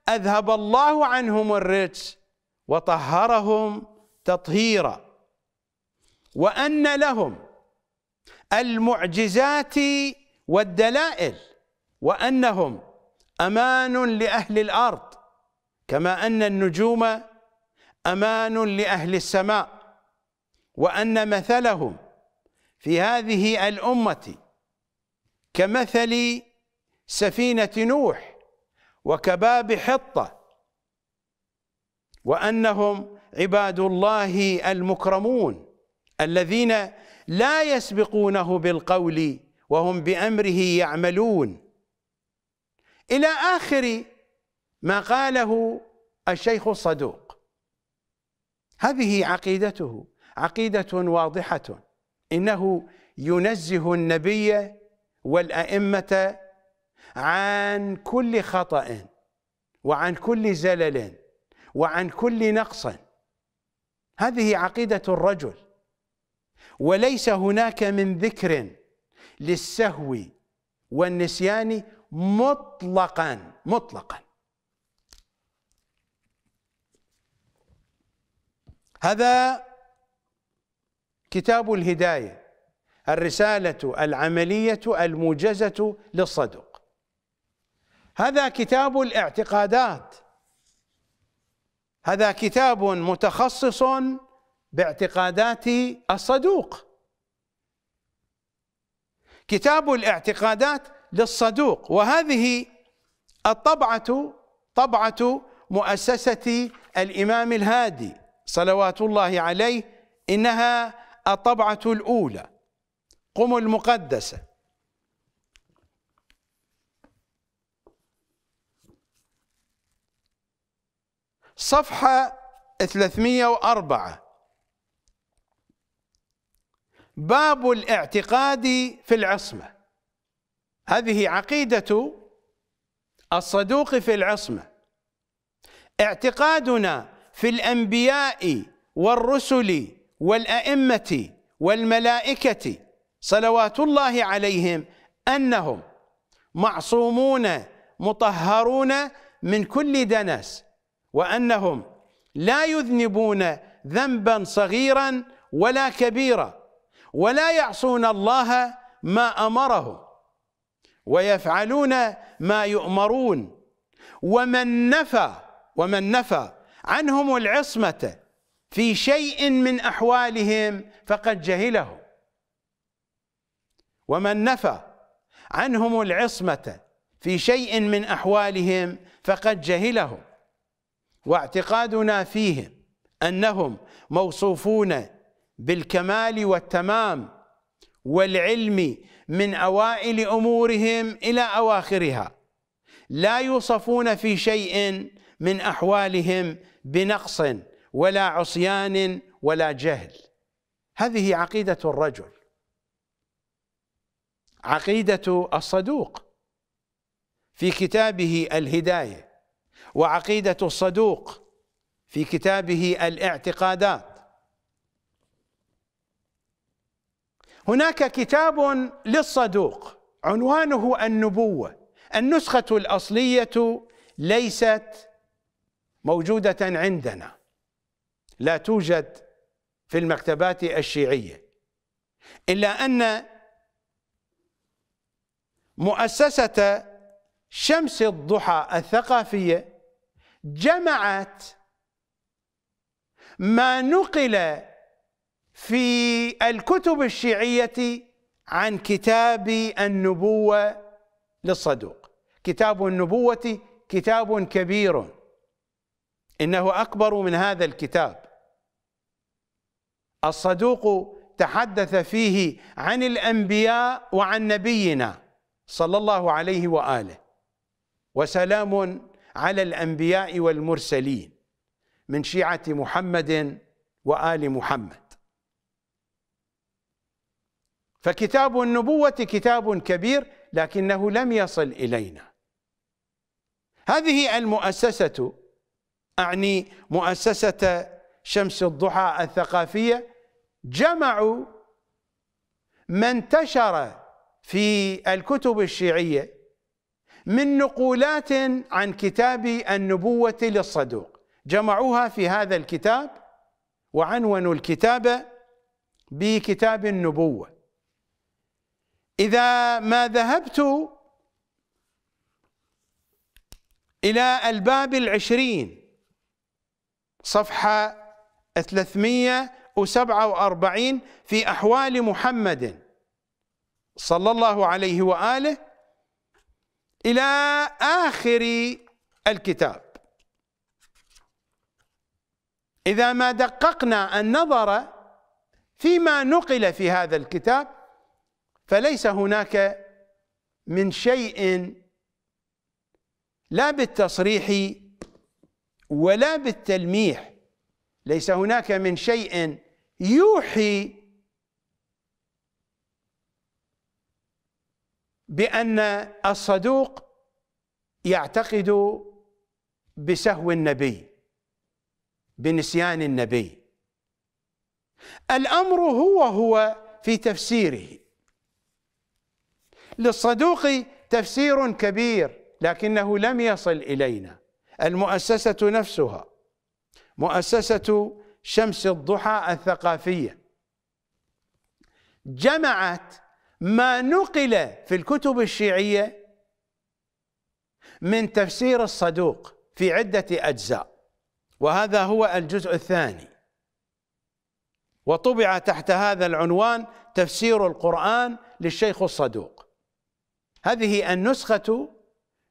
أذهب الله عنهم الرجس وطهرهم تطهيرا وأن لهم المعجزات والدلائل وأنهم أمان لأهل الأرض كما أن النجوم أمان لأهل السماء وأن مثلهم في هذه الأمة كمثل سفينة نوح وكباب حطة وانهم عباد الله المكرمون الذين لا يسبقونه بالقول وهم بامره يعملون الى اخر ما قاله الشيخ الصدوق هذه عقيدته عقيده واضحه انه ينزه النبي والائمه عن كل خطأ وعن كل زلل وعن كل نقص هذه عقيدة الرجل وليس هناك من ذكر للسهو والنسيان مطلقا مطلقا هذا كتاب الهداية الرسالة العملية الموجزة للصدق هذا كتاب الاعتقادات هذا كتاب متخصص باعتقادات الصدوق كتاب الاعتقادات للصدوق وهذه الطبعة طبعة مؤسسة الإمام الهادي صلوات الله عليه إنها الطبعة الأولى قم المقدسة صفحة 304 باب الاعتقاد في العصمة هذه عقيدة الصدوق في العصمة اعتقادنا في الأنبياء والرسل والأئمة والملائكة صلوات الله عليهم أنهم معصومون مطهرون من كل دنس وأنهم لا يذنبون ذنبا صغيرا ولا كبيرا ولا يعصون الله ما أمرهم ويفعلون ما يؤمرون ومن نفى ومن نفى عنهم العصمة في شيء من أحوالهم فقد جهله ومن نفى عنهم العصمة في شيء من أحوالهم فقد جهله واعتقادنا فيهم أنهم موصوفون بالكمال والتمام والعلم من أوائل أمورهم إلى أواخرها لا يوصفون في شيء من أحوالهم بنقص ولا عصيان ولا جهل هذه عقيدة الرجل عقيدة الصدوق في كتابه الهداية وعقيدة الصدوق في كتابه الاعتقادات هناك كتاب للصدوق عنوانه النبوة النسخة الأصلية ليست موجودة عندنا لا توجد في المكتبات الشيعية إلا أن مؤسسة شمس الضحى الثقافية جمعت ما نقل في الكتب الشيعية عن كتاب النبوة للصدوق كتاب النبوة كتاب كبير إنه أكبر من هذا الكتاب الصدوق تحدث فيه عن الأنبياء وعن نبينا صلى الله عليه وآله وسلام على الأنبياء والمرسلين من شيعة محمد وآل محمد فكتاب النبوة كتاب كبير لكنه لم يصل إلينا هذه المؤسسة أعني مؤسسة شمس الضحى الثقافية جمعوا ما انتشر في الكتب الشيعية من نقولات عن كتاب النبوة للصدوق جمعوها في هذا الكتاب وعنونوا الكتاب بكتاب النبوة إذا ما ذهبت إلى الباب العشرين صفحة 347 في أحوال محمد صلى الله عليه وآله إلى آخر الكتاب إذا ما دققنا النظر فيما نقل في هذا الكتاب فليس هناك من شيء لا بالتصريح ولا بالتلميح ليس هناك من شيء يوحي بأن الصدوق يعتقد بسهو النبي بنسيان النبي الأمر هو هو في تفسيره للصدوق تفسير كبير لكنه لم يصل إلينا المؤسسة نفسها مؤسسة شمس الضحى الثقافية جمعت ما نقل في الكتب الشيعية من تفسير الصدوق في عدة أجزاء وهذا هو الجزء الثاني وطبع تحت هذا العنوان تفسير القرآن للشيخ الصدوق هذه النسخة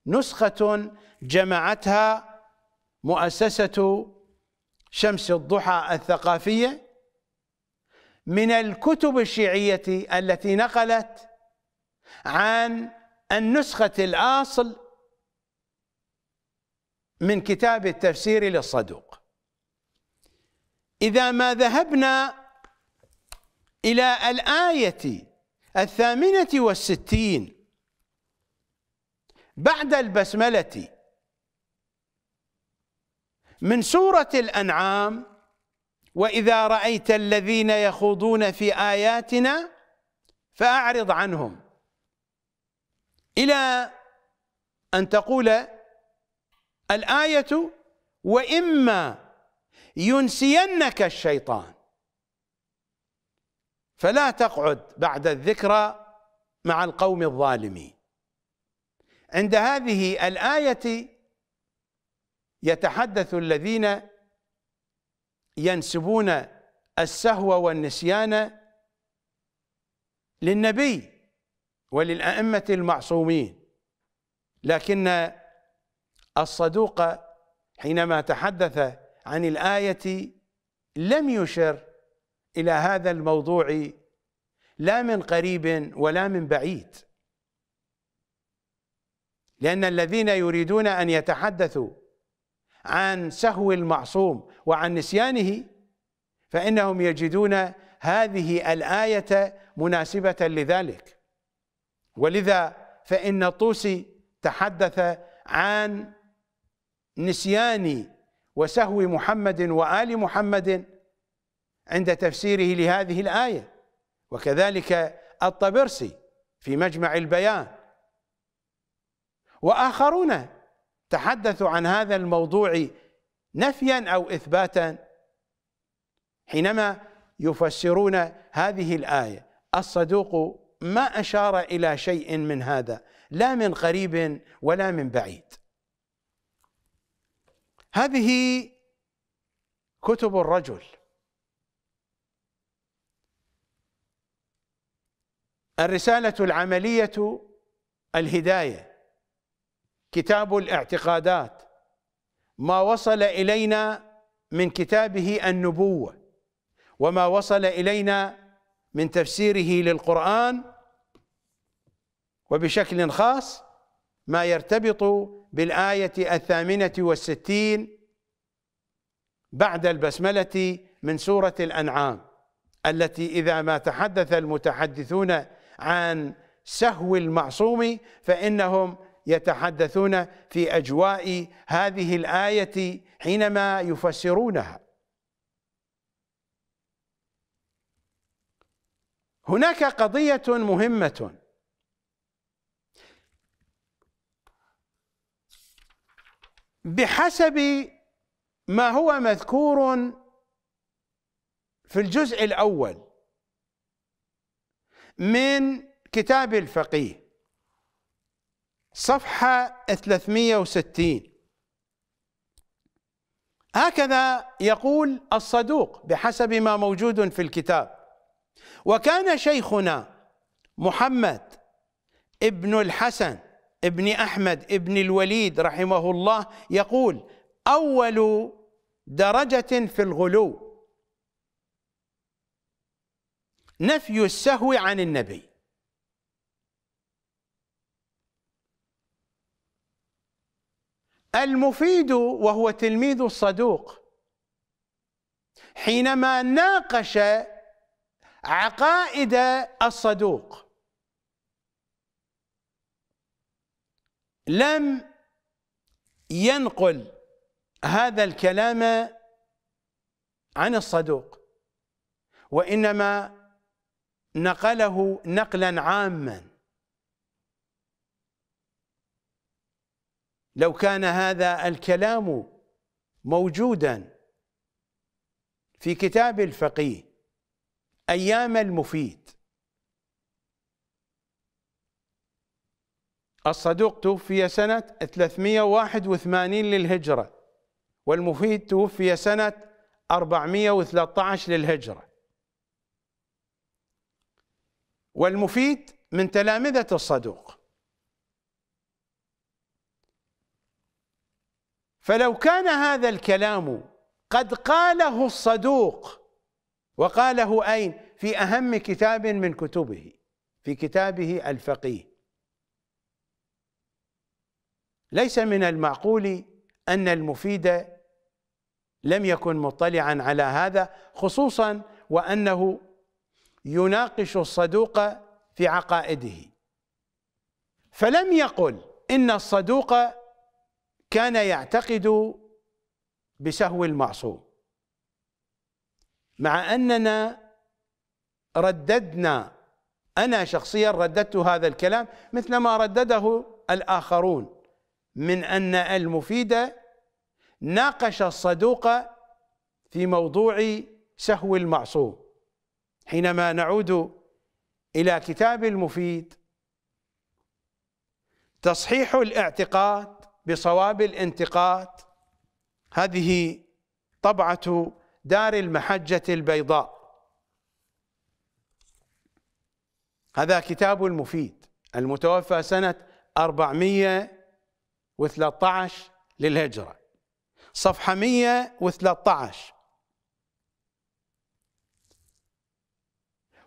نسخة جمعتها مؤسسة شمس الضحى الثقافية من الكتب الشيعية التي نقلت عن النسخة الأصل من كتاب التفسير للصدوق إذا ما ذهبنا إلى الآية الثامنة والستين بعد البسملة من سورة الأنعام وإذا رأيت الذين يخوضون في آياتنا فأعرض عنهم إلى أن تقول الآية وإما ينسينك الشيطان فلا تقعد بعد الذكرى مع القوم الظالمين عند هذه الآية يتحدث الذين ينسبون السهو والنسيان للنبي وللأئمة المعصومين لكن الصدوق حينما تحدث عن الآية لم يشر إلى هذا الموضوع لا من قريب ولا من بعيد لأن الذين يريدون أن يتحدثوا عن سهو المعصوم وعن نسيانه فإنهم يجدون هذه الآية مناسبة لذلك ولذا فإن الطوسي تحدث عن نسيان وسهو محمد وآل محمد عند تفسيره لهذه الآية وكذلك الطبرسي في مجمع البيان وآخرون تحدثوا عن هذا الموضوع نفيا او اثباتا حينما يفسرون هذه الايه الصدوق ما اشار الى شيء من هذا لا من قريب ولا من بعيد هذه كتب الرجل الرساله العمليه الهدايه كتاب الاعتقادات ما وصل الينا من كتابه النبوه وما وصل الينا من تفسيره للقران وبشكل خاص ما يرتبط بالايه الثامنه والستين بعد البسمله من سوره الانعام التي اذا ما تحدث المتحدثون عن سهو المعصوم فانهم يتحدثون في اجواء هذه الايه حينما يفسرونها هناك قضيه مهمه بحسب ما هو مذكور في الجزء الاول من كتاب الفقيه صفحة 360 هكذا يقول الصدوق بحسب ما موجود في الكتاب وكان شيخنا محمد ابن الحسن ابن أحمد ابن الوليد رحمه الله يقول أول درجة في الغلو نفي السهو عن النبي المفيد وهو تلميذ الصدوق حينما ناقش عقائد الصدوق لم ينقل هذا الكلام عن الصدوق وانما نقله نقلا عاما لو كان هذا الكلام موجودا في كتاب الفقيه ايام المفيد الصدوق توفي سنة 381 للهجرة والمفيد توفي سنة 413 للهجرة والمفيد من تلامذة الصدوق فلو كان هذا الكلام قد قاله الصدوق وقاله أين في أهم كتاب من كتبه في كتابه الفقيه ليس من المعقول أن المفيد لم يكن مطلعا على هذا خصوصا وأنه يناقش الصدوق في عقائده فلم يقل إن الصدوق كان يعتقد بسهو المعصوم مع اننا رددنا انا شخصيا رددت هذا الكلام مثل ما ردده الاخرون من ان المفيد ناقش الصدوق في موضوع سهو المعصوم حينما نعود الى كتاب المفيد تصحيح الاعتقاد بصواب الانتقاد هذه طبعة دار المحجة البيضاء هذا كتاب المفيد المتوفى سنة 413 للهجرة صفحة 113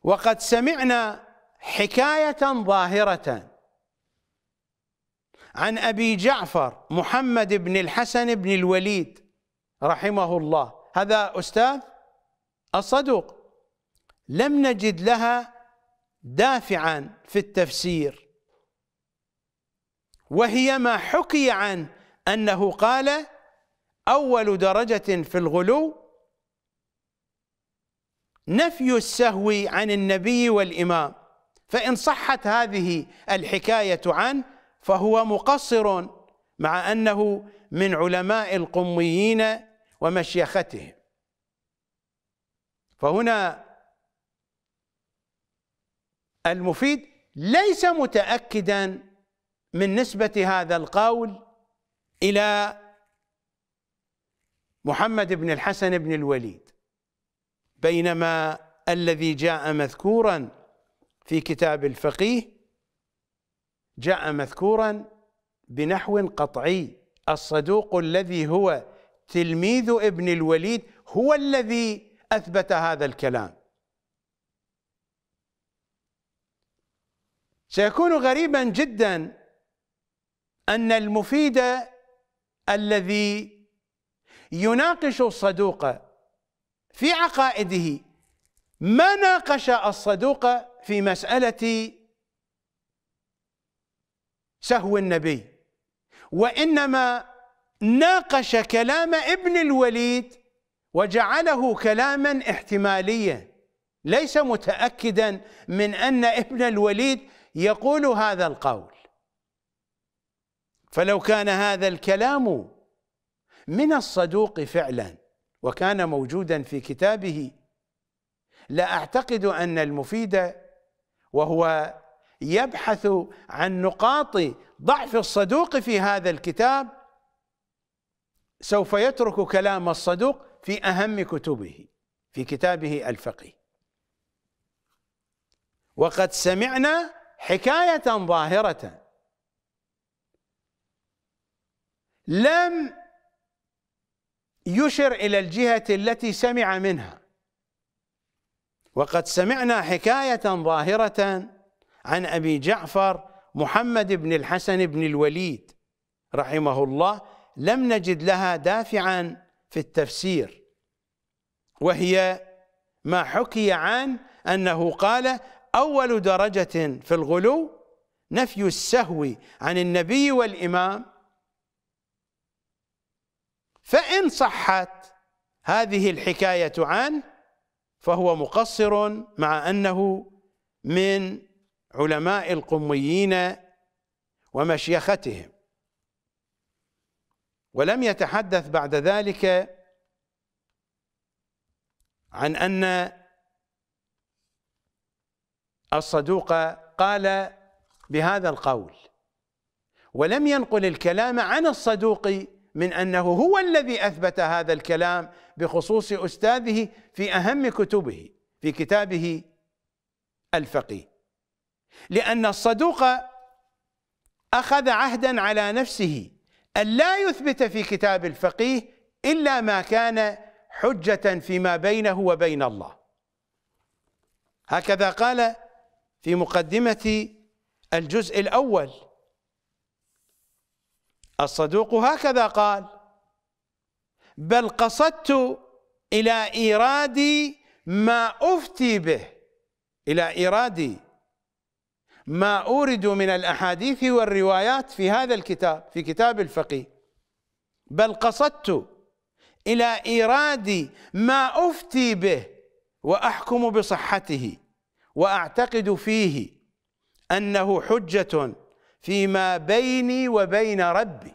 وقد سمعنا حكاية ظاهرة عن أبي جعفر محمد بن الحسن بن الوليد رحمه الله هذا أستاذ الصدوق لم نجد لها دافعا في التفسير وهي ما حكي عن أنه قال أول درجة في الغلو نفي السهو عن النبي والإمام فإن صحت هذه الحكاية عنه فهو مقصر مع أنه من علماء القميين ومشيختهم فهنا المفيد ليس متأكدا من نسبة هذا القول إلى محمد بن الحسن بن الوليد بينما الذي جاء مذكورا في كتاب الفقيه جاء مذكورا بنحو قطعي الصدوق الذي هو تلميذ ابن الوليد هو الذي اثبت هذا الكلام سيكون غريبا جدا ان المفيد الذي يناقش الصدوق في عقائده ما ناقش الصدوق في مساله سهو النبي وإنما ناقش كلام ابن الوليد وجعله كلاما احتماليا ليس متأكدا من أن ابن الوليد يقول هذا القول فلو كان هذا الكلام من الصدوق فعلا وكان موجودا في كتابه لا أعتقد أن المفيد وهو يبحث عن نقاط ضعف الصدوق في هذا الكتاب سوف يترك كلام الصدوق في أهم كتبه في كتابه الفقيه وقد سمعنا حكاية ظاهرة لم يشر إلى الجهة التي سمع منها وقد سمعنا حكاية ظاهرة عن أبي جعفر محمد بن الحسن بن الوليد رحمه الله لم نجد لها دافعا في التفسير وهي ما حكي عن أنه قال أول درجة في الغلو نفي السهو عن النبي والإمام فإن صحت هذه الحكاية عنه فهو مقصر مع أنه من علماء القميين ومشيختهم ولم يتحدث بعد ذلك عن أن الصدوق قال بهذا القول ولم ينقل الكلام عن الصدوق من أنه هو الذي أثبت هذا الكلام بخصوص أستاذه في أهم كتبه في كتابه الفقيه لأن الصدوق أخذ عهدا على نفسه أن لا يثبت في كتاب الفقيه إلا ما كان حجة فيما بينه وبين الله هكذا قال في مقدمة الجزء الأول الصدوق هكذا قال بل قصدت إلى إيراد ما أفتي به إلى إيراد ما أورد من الأحاديث والروايات في هذا الكتاب في كتاب الفقيه بل قصدت إلى إيراد ما أفتي به وأحكم بصحته وأعتقد فيه أنه حجة فيما بيني وبين ربي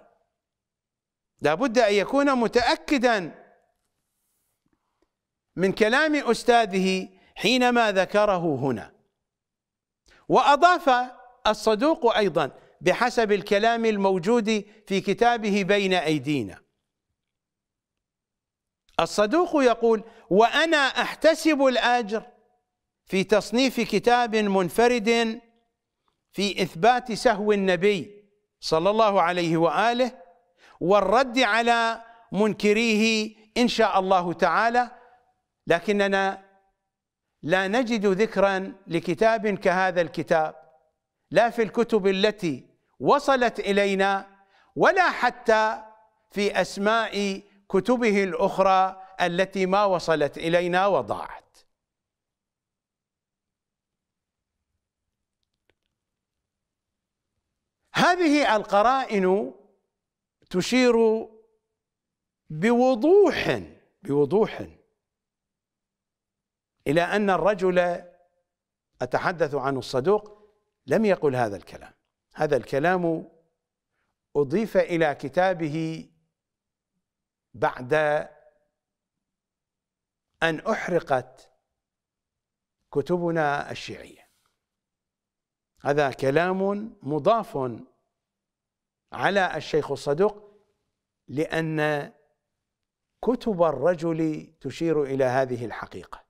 لابد أن يكون متأكدا من كلام أستاذه حينما ذكره هنا وأضاف الصدوق أيضا بحسب الكلام الموجود في كتابه بين أيدينا الصدوق يقول وأنا أحتسب الأجر في تصنيف كتاب منفرد في إثبات سهو النبي صلى الله عليه وآله والرد على منكريه إن شاء الله تعالى لكننا لا نجد ذكرا لكتاب كهذا الكتاب لا في الكتب التي وصلت الينا ولا حتى في اسماء كتبه الاخرى التي ما وصلت الينا وضاعت هذه القرائن تشير بوضوح بوضوح إلى أن الرجل أتحدث عنه الصدوق لم يقل هذا الكلام هذا الكلام أضيف إلى كتابه بعد أن أحرقت كتبنا الشيعية هذا كلام مضاف على الشيخ الصدوق لأن كتب الرجل تشير إلى هذه الحقيقة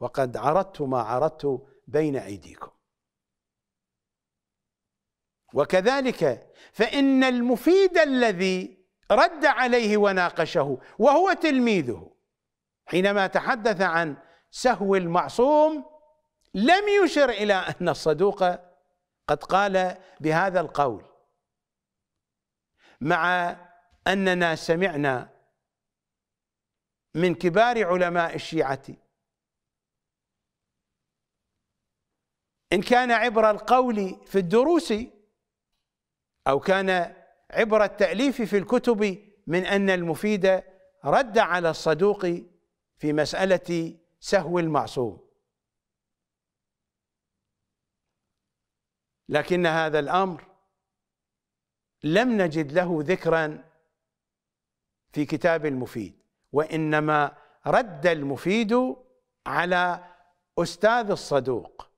وقد عرضت ما عرضت بين أيديكم وكذلك فإن المفيد الذي رد عليه وناقشه وهو تلميذه حينما تحدث عن سهو المعصوم لم يشر إلى أن الصدوق قد قال بهذا القول مع أننا سمعنا من كبار علماء الشيعة إن كان عبر القول في الدروس أو كان عبر التأليف في الكتب من أن المفيد رد على الصدوق في مسألة سهو المعصوم لكن هذا الأمر لم نجد له ذكرا في كتاب المفيد وإنما رد المفيد على أستاذ الصدوق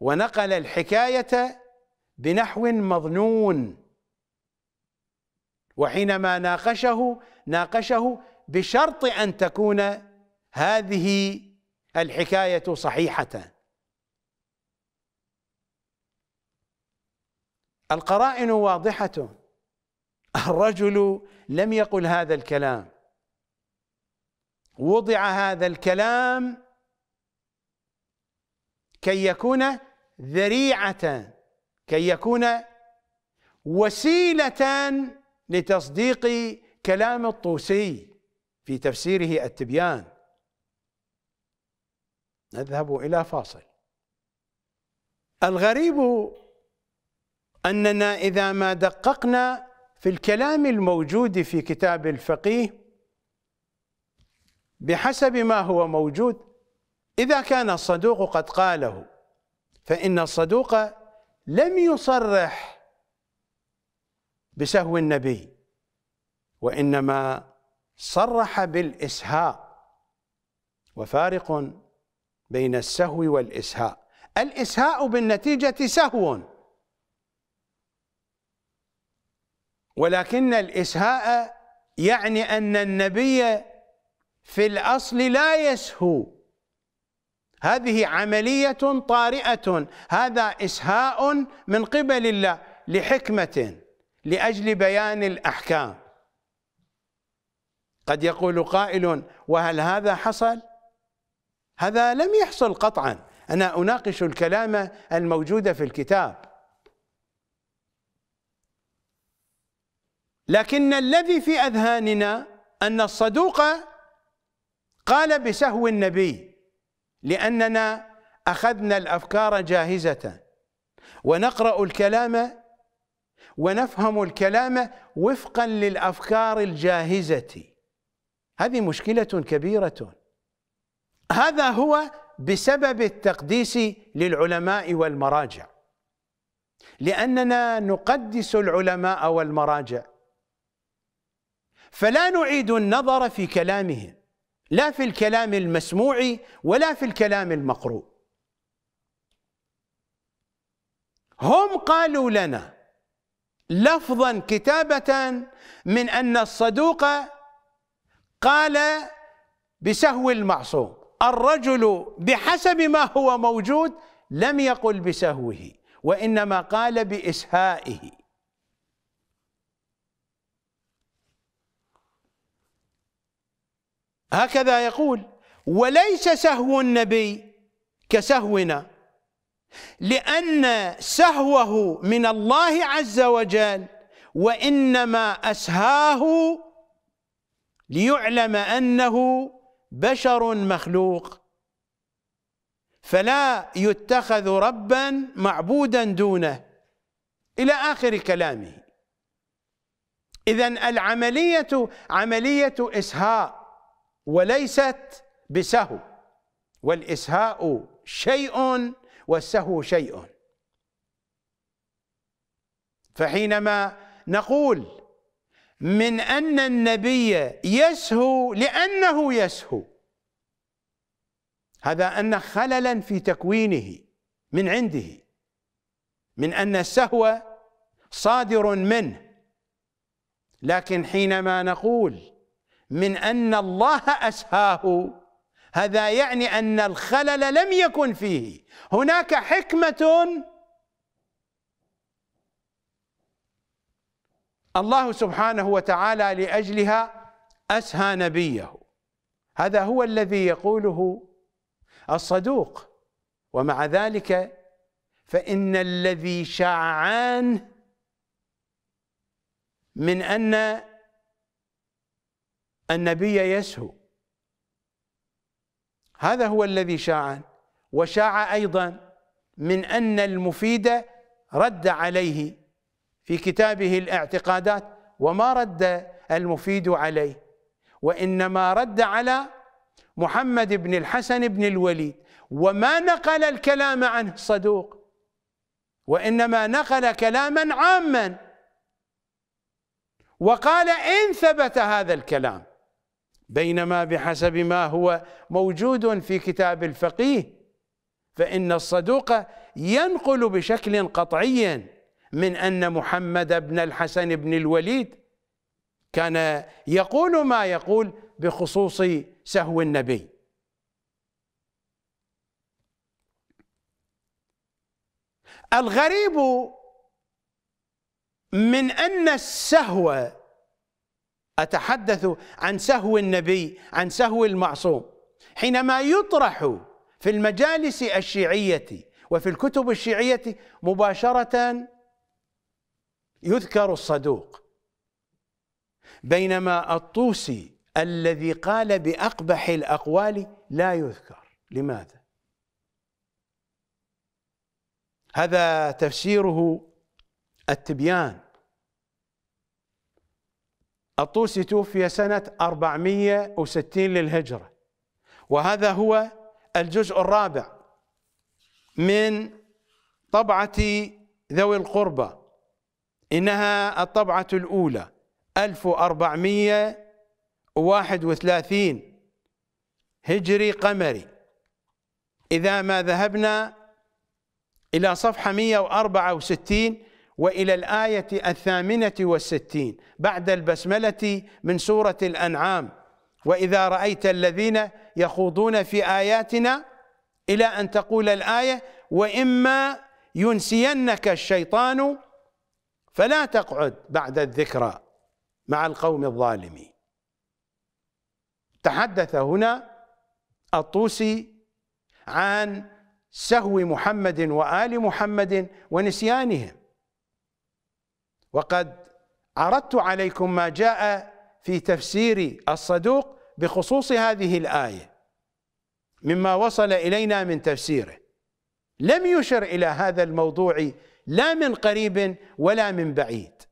ونقل الحكاية بنحو مظنون وحينما ناقشه ناقشه بشرط أن تكون هذه الحكاية صحيحة القرائن واضحة الرجل لم يقل هذا الكلام وضع هذا الكلام كي يكون ذريعة كي يكون وسيلة لتصديق كلام الطوسي في تفسيره التبيان نذهب إلى فاصل الغريب أننا إذا ما دققنا في الكلام الموجود في كتاب الفقيه بحسب ما هو موجود إذا كان الصدوق قد قاله فإن الصدوق لم يصرح بسهو النبي وإنما صرح بالإسهاء وفارق بين السهو والإسهاء الإسهاء بالنتيجة سهو ولكن الإسهاء يعني أن النبي في الأصل لا يسهو هذه عملية طارئة هذا إسهاء من قبل الله لحكمة لأجل بيان الأحكام قد يقول قائل وهل هذا حصل؟ هذا لم يحصل قطعا أنا أناقش الكلام الموجود في الكتاب لكن الذي في أذهاننا أن الصدوق قال بسهو النبي لأننا أخذنا الأفكار جاهزة ونقرأ الكلام ونفهم الكلام وفقا للأفكار الجاهزة هذه مشكلة كبيرة هذا هو بسبب التقديس للعلماء والمراجع لأننا نقدس العلماء والمراجع فلا نعيد النظر في كلامهم لا في الكلام المسموع ولا في الكلام المقروء هم قالوا لنا لفظا كتابة من أن الصدوق قال بسهو المعصوم الرجل بحسب ما هو موجود لم يقل بسهوه وإنما قال بإسهائه هكذا يقول وليس سهو النبي كسهونا لأن سهوه من الله عز وجل وإنما أسهاه ليعلم أنه بشر مخلوق فلا يتخذ ربا معبودا دونه إلى آخر كلامه إذا العملية عملية إسهاء وليست بسهو والإسهاء شيء والسهو شيء فحينما نقول من أن النبي يسهو لأنه يسهو هذا أن خللا في تكوينه من عنده من أن السهو صادر منه لكن حينما نقول من أن الله أسهاه هذا يعني أن الخلل لم يكن فيه هناك حكمة الله سبحانه وتعالى لأجلها أسهى نبيه هذا هو الذي يقوله الصدوق ومع ذلك فإن الذي شاع عنه من أن النبي يسهو هذا هو الذي شاع وشاع أيضا من أن المفيد رد عليه في كتابه الاعتقادات وما رد المفيد عليه وإنما رد على محمد بن الحسن بن الوليد وما نقل الكلام عنه الصدوق وإنما نقل كلاما عاما وقال إن ثبت هذا الكلام بينما بحسب ما هو موجود في كتاب الفقيه فإن الصدوق ينقل بشكل قطعي من أن محمد بن الحسن بن الوليد كان يقول ما يقول بخصوص سهو النبي الغريب من أن السهو أتحدث عن سهو النبي عن سهو المعصوم حينما يطرح في المجالس الشيعية وفي الكتب الشيعية مباشرة يذكر الصدوق بينما الطوسي الذي قال بأقبح الأقوال لا يذكر لماذا؟ هذا تفسيره التبيان الطوسي توفي سنة 460 للهجرة وهذا هو الجزء الرابع من طبعة ذوي القربى إنها الطبعة الأولى 1431 هجري قمري إذا ما ذهبنا إلى صفحة 164 وإلى الآية الثامنة والستين بعد البسملة من سورة الأنعام وإذا رأيت الذين يخوضون في آياتنا إلى أن تقول الآية وإما ينسينك الشيطان فلا تقعد بعد الذكرى مع القوم الظالمين تحدث هنا الطوسي عن سهو محمد وآل محمد ونسيانهم وقد عرضت عليكم ما جاء في تفسير الصدوق بخصوص هذه الآية مما وصل إلينا من تفسيره لم يشر إلى هذا الموضوع لا من قريب ولا من بعيد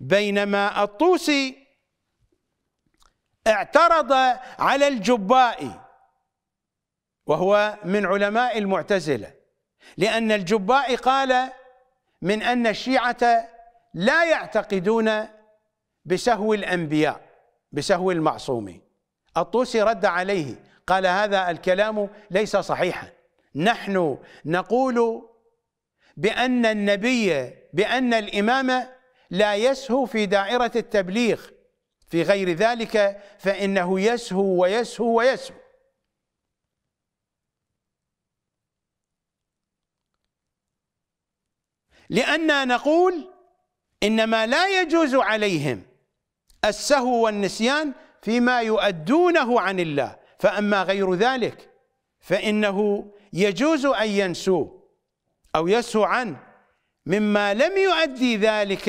بينما الطوسي اعترض على الجبائي وهو من علماء المعتزلة لأن الجبائي قال من أن الشيعة لا يعتقدون بسهو الأنبياء بسهو المعصومين الطوسي رد عليه قال هذا الكلام ليس صحيحا نحن نقول بأن النبي بأن الإمام لا يسهو في دائرة التبليغ في غير ذلك فإنه يسهو ويسهو ويسهو لأننا نقول إنما لا يجوز عليهم السهو والنسيان فيما يؤدونه عن الله فأما غير ذلك فإنه يجوز أن ينسو أو يسهو عنه مما لم يؤدي ذلك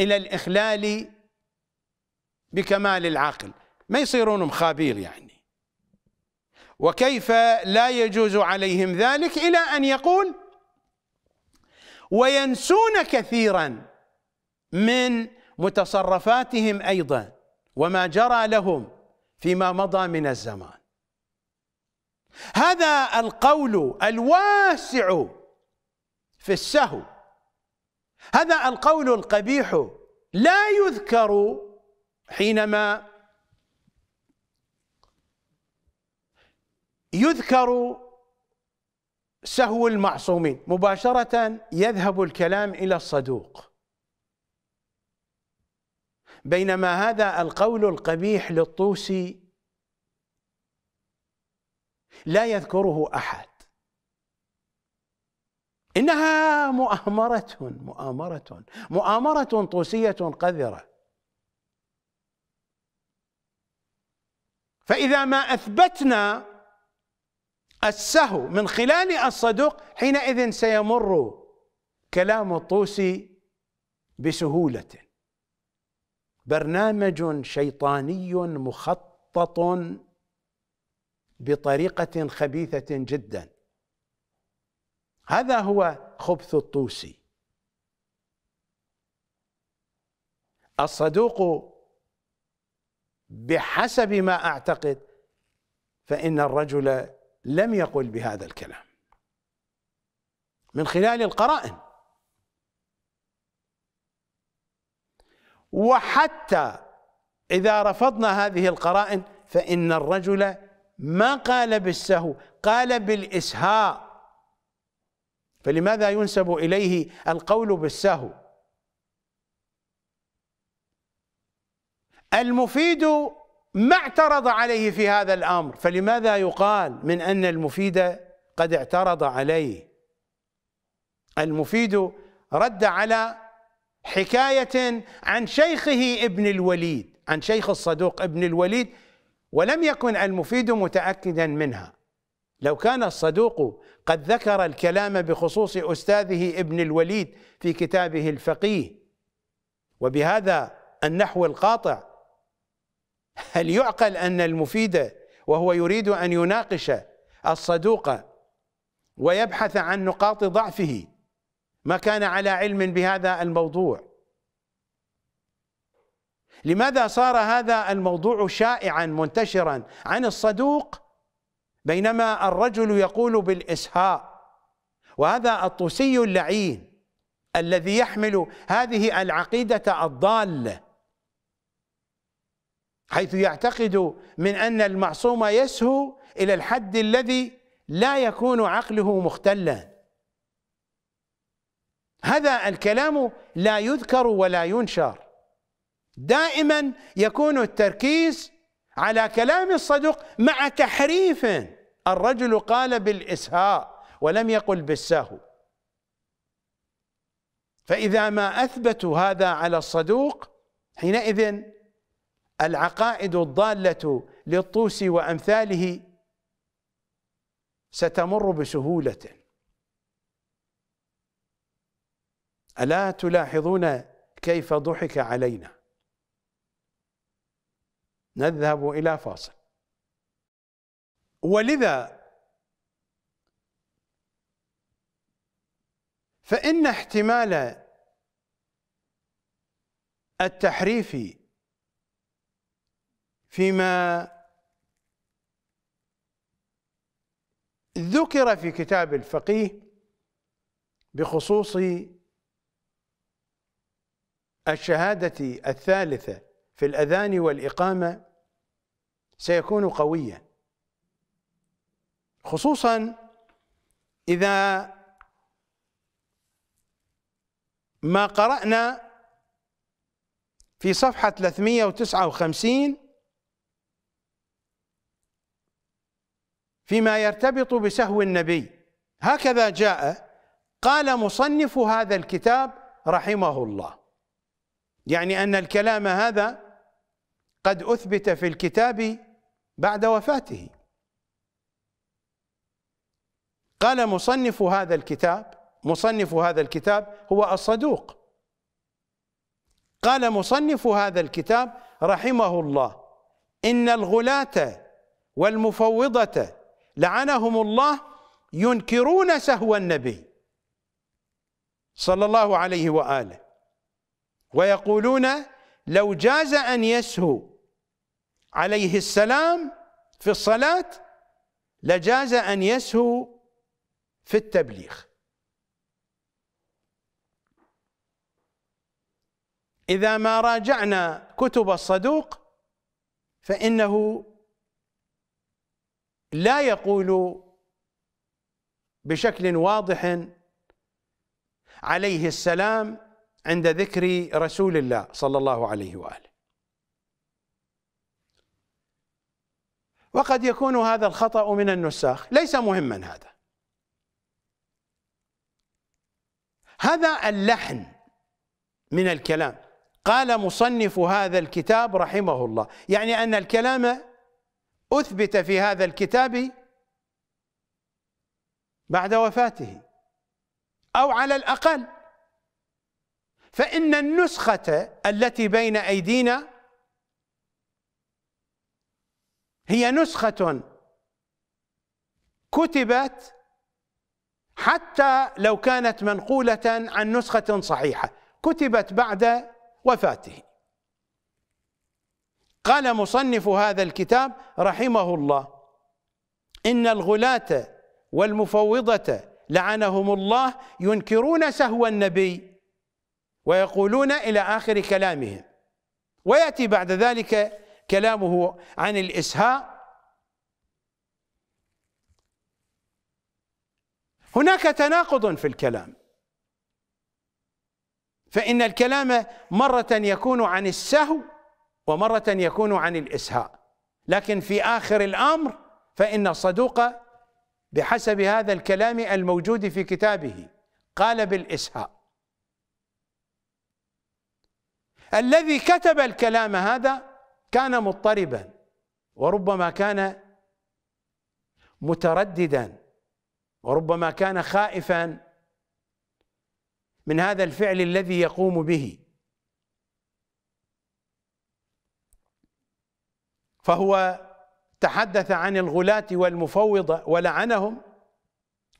إلى الإخلال بكمال العقل ما يصيرون مخابير يعني وكيف لا يجوز عليهم ذلك إلى أن يقول وينسون كثيرا من متصرفاتهم ايضا وما جرى لهم فيما مضى من الزمان هذا القول الواسع في السهو هذا القول القبيح لا يذكر حينما يذكر سهو المعصومين مباشرة يذهب الكلام إلى الصدوق بينما هذا القول القبيح للطوسي لا يذكره أحد إنها مؤامرة مؤامرة مؤامرة طوسية قذرة فإذا ما أثبتنا السهو من خلال الصدوق حينئذ سيمر كلام الطوسي بسهولة برنامج شيطاني مخطط بطريقة خبيثة جدا هذا هو خبث الطوسي الصدوق بحسب ما أعتقد فإن الرجل لم يقل بهذا الكلام من خلال القرائن وحتى إذا رفضنا هذه القرائن فإن الرجل ما قال بالسهو قال بالإسهاء فلماذا ينسب إليه القول بالسهو المفيد ما اعترض عليه في هذا الامر فلماذا يقال من ان المفيد قد اعترض عليه المفيد رد على حكايه عن شيخه ابن الوليد عن شيخ الصدوق ابن الوليد ولم يكن المفيد متاكدا منها لو كان الصدوق قد ذكر الكلام بخصوص استاذه ابن الوليد في كتابه الفقيه وبهذا النحو القاطع هل يعقل أن المفيد وهو يريد أن يناقش الصدوق ويبحث عن نقاط ضعفه ما كان على علم بهذا الموضوع لماذا صار هذا الموضوع شائعا منتشرا عن الصدوق بينما الرجل يقول بالاسهاء وهذا الطوسي اللعين الذي يحمل هذه العقيده الضاله حيث يعتقد من أن المعصوم يسهو إلى الحد الذي لا يكون عقله مختلا هذا الكلام لا يذكر ولا ينشر دائما يكون التركيز على كلام الصدق مع تحريف الرجل قال بالإسهاء ولم يقل بالسهو فإذا ما أثبتوا هذا على الصدوق حينئذ العقائد الضالة للطوسي وأمثاله ستمر بسهولة ألا تلاحظون كيف ضحك علينا نذهب إلى فاصل ولذا فإن احتمال التحريف فيما ذكر في كتاب الفقيه بخصوص الشهادة الثالثة في الأذان والإقامة سيكون قويا خصوصا إذا ما قرأنا في صفحة 359 فيما يرتبط بسهو النبي هكذا جاء قال مصنف هذا الكتاب رحمه الله يعني أن الكلام هذا قد أثبت في الكتاب بعد وفاته قال مصنف هذا الكتاب مصنف هذا الكتاب هو الصدوق قال مصنف هذا الكتاب رحمه الله إن الغلاة والمفوضة لعنهم الله ينكرون سهو النبي صلى الله عليه واله ويقولون لو جاز ان يسهو عليه السلام في الصلاه لجاز ان يسهو في التبليغ اذا ما راجعنا كتب الصدوق فانه لا يقول بشكل واضح عليه السلام عند ذكر رسول الله صلى الله عليه واله وقد يكون هذا الخطا من النساخ ليس مهما هذا هذا اللحن من الكلام قال مصنف هذا الكتاب رحمه الله يعني ان الكلام أثبت في هذا الكتاب بعد وفاته أو على الأقل فإن النسخة التي بين أيدينا هي نسخة كتبت حتى لو كانت منقولة عن نسخة صحيحة كتبت بعد وفاته قال مصنف هذا الكتاب رحمه الله إن الغلاة والمفوضة لعنهم الله ينكرون سهو النبي ويقولون إلى آخر كلامهم ويأتي بعد ذلك كلامه عن الإسهاء هناك تناقض في الكلام فإن الكلام مرة يكون عن السهو ومرة يكون عن الإسهاء لكن في آخر الأمر فإن الصدوق بحسب هذا الكلام الموجود في كتابه قال بالإسهاء الذي كتب الكلام هذا كان مضطربا وربما كان مترددا وربما كان خائفا من هذا الفعل الذي يقوم به فهو تحدث عن الغلاة والمفوضة ولعنهم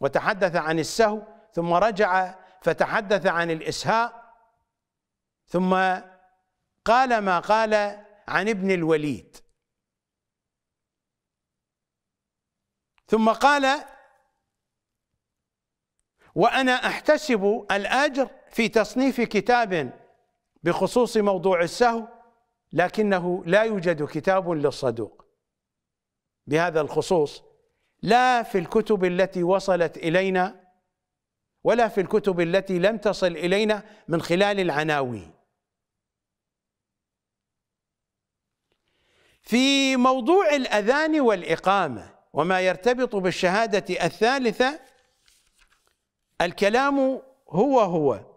وتحدث عن السهو ثم رجع فتحدث عن الإسهاء ثم قال ما قال عن ابن الوليد ثم قال وأنا أحتسب الأجر في تصنيف كتاب بخصوص موضوع السهو لكنه لا يوجد كتاب للصدوق بهذا الخصوص لا في الكتب التي وصلت الينا ولا في الكتب التي لم تصل الينا من خلال العناوين في موضوع الاذان والاقامه وما يرتبط بالشهاده الثالثه الكلام هو هو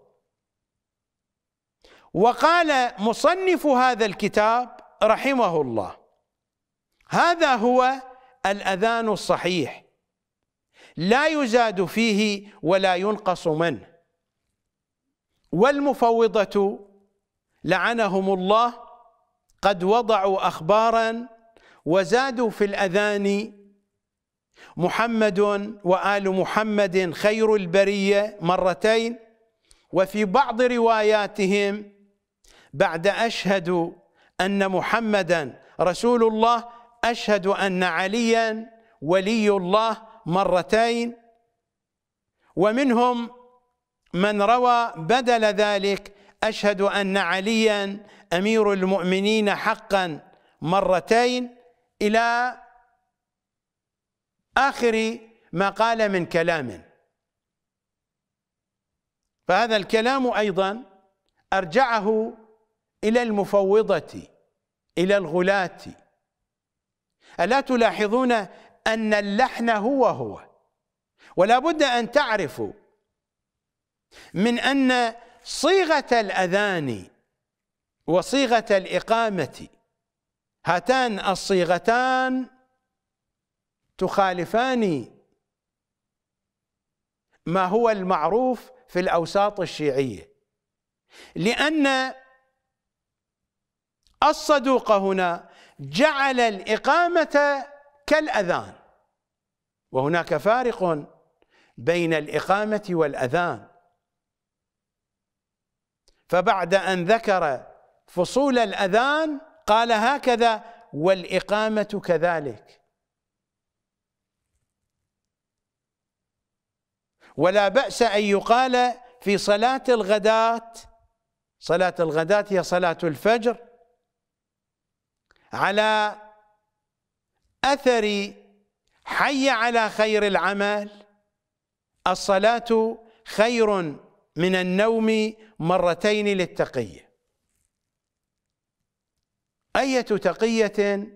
وقال مصنف هذا الكتاب رحمه الله هذا هو الأذان الصحيح لا يزاد فيه ولا ينقص منه والمفوضة لعنهم الله قد وضعوا أخبارا وزادوا في الأذان محمد وآل محمد خير البرية مرتين وفي بعض رواياتهم بعد أشهد أن محمدا رسول الله أشهد أن عليا ولي الله مرتين ومنهم من روى بدل ذلك أشهد أن عليا أمير المؤمنين حقا مرتين إلى آخر ما قال من كلام فهذا الكلام أيضا أرجعه إلى المفوضة إلى الغلاة ألا تلاحظون أن اللحن هو هو ولا بد أن تعرفوا من أن صيغة الأذان وصيغة الإقامة هاتان الصيغتان تخالفان ما هو المعروف في الأوساط الشيعية لأن الصدوق هنا جعل الإقامة كالأذان وهناك فارق بين الإقامة والأذان فبعد أن ذكر فصول الأذان قال هكذا والإقامة كذلك ولا بأس أن يقال في صلاة الغداة صلاة الغداة هي صلاة الفجر على أثر حي على خير العمل الصلاة خير من النوم مرتين للتقية أية تقية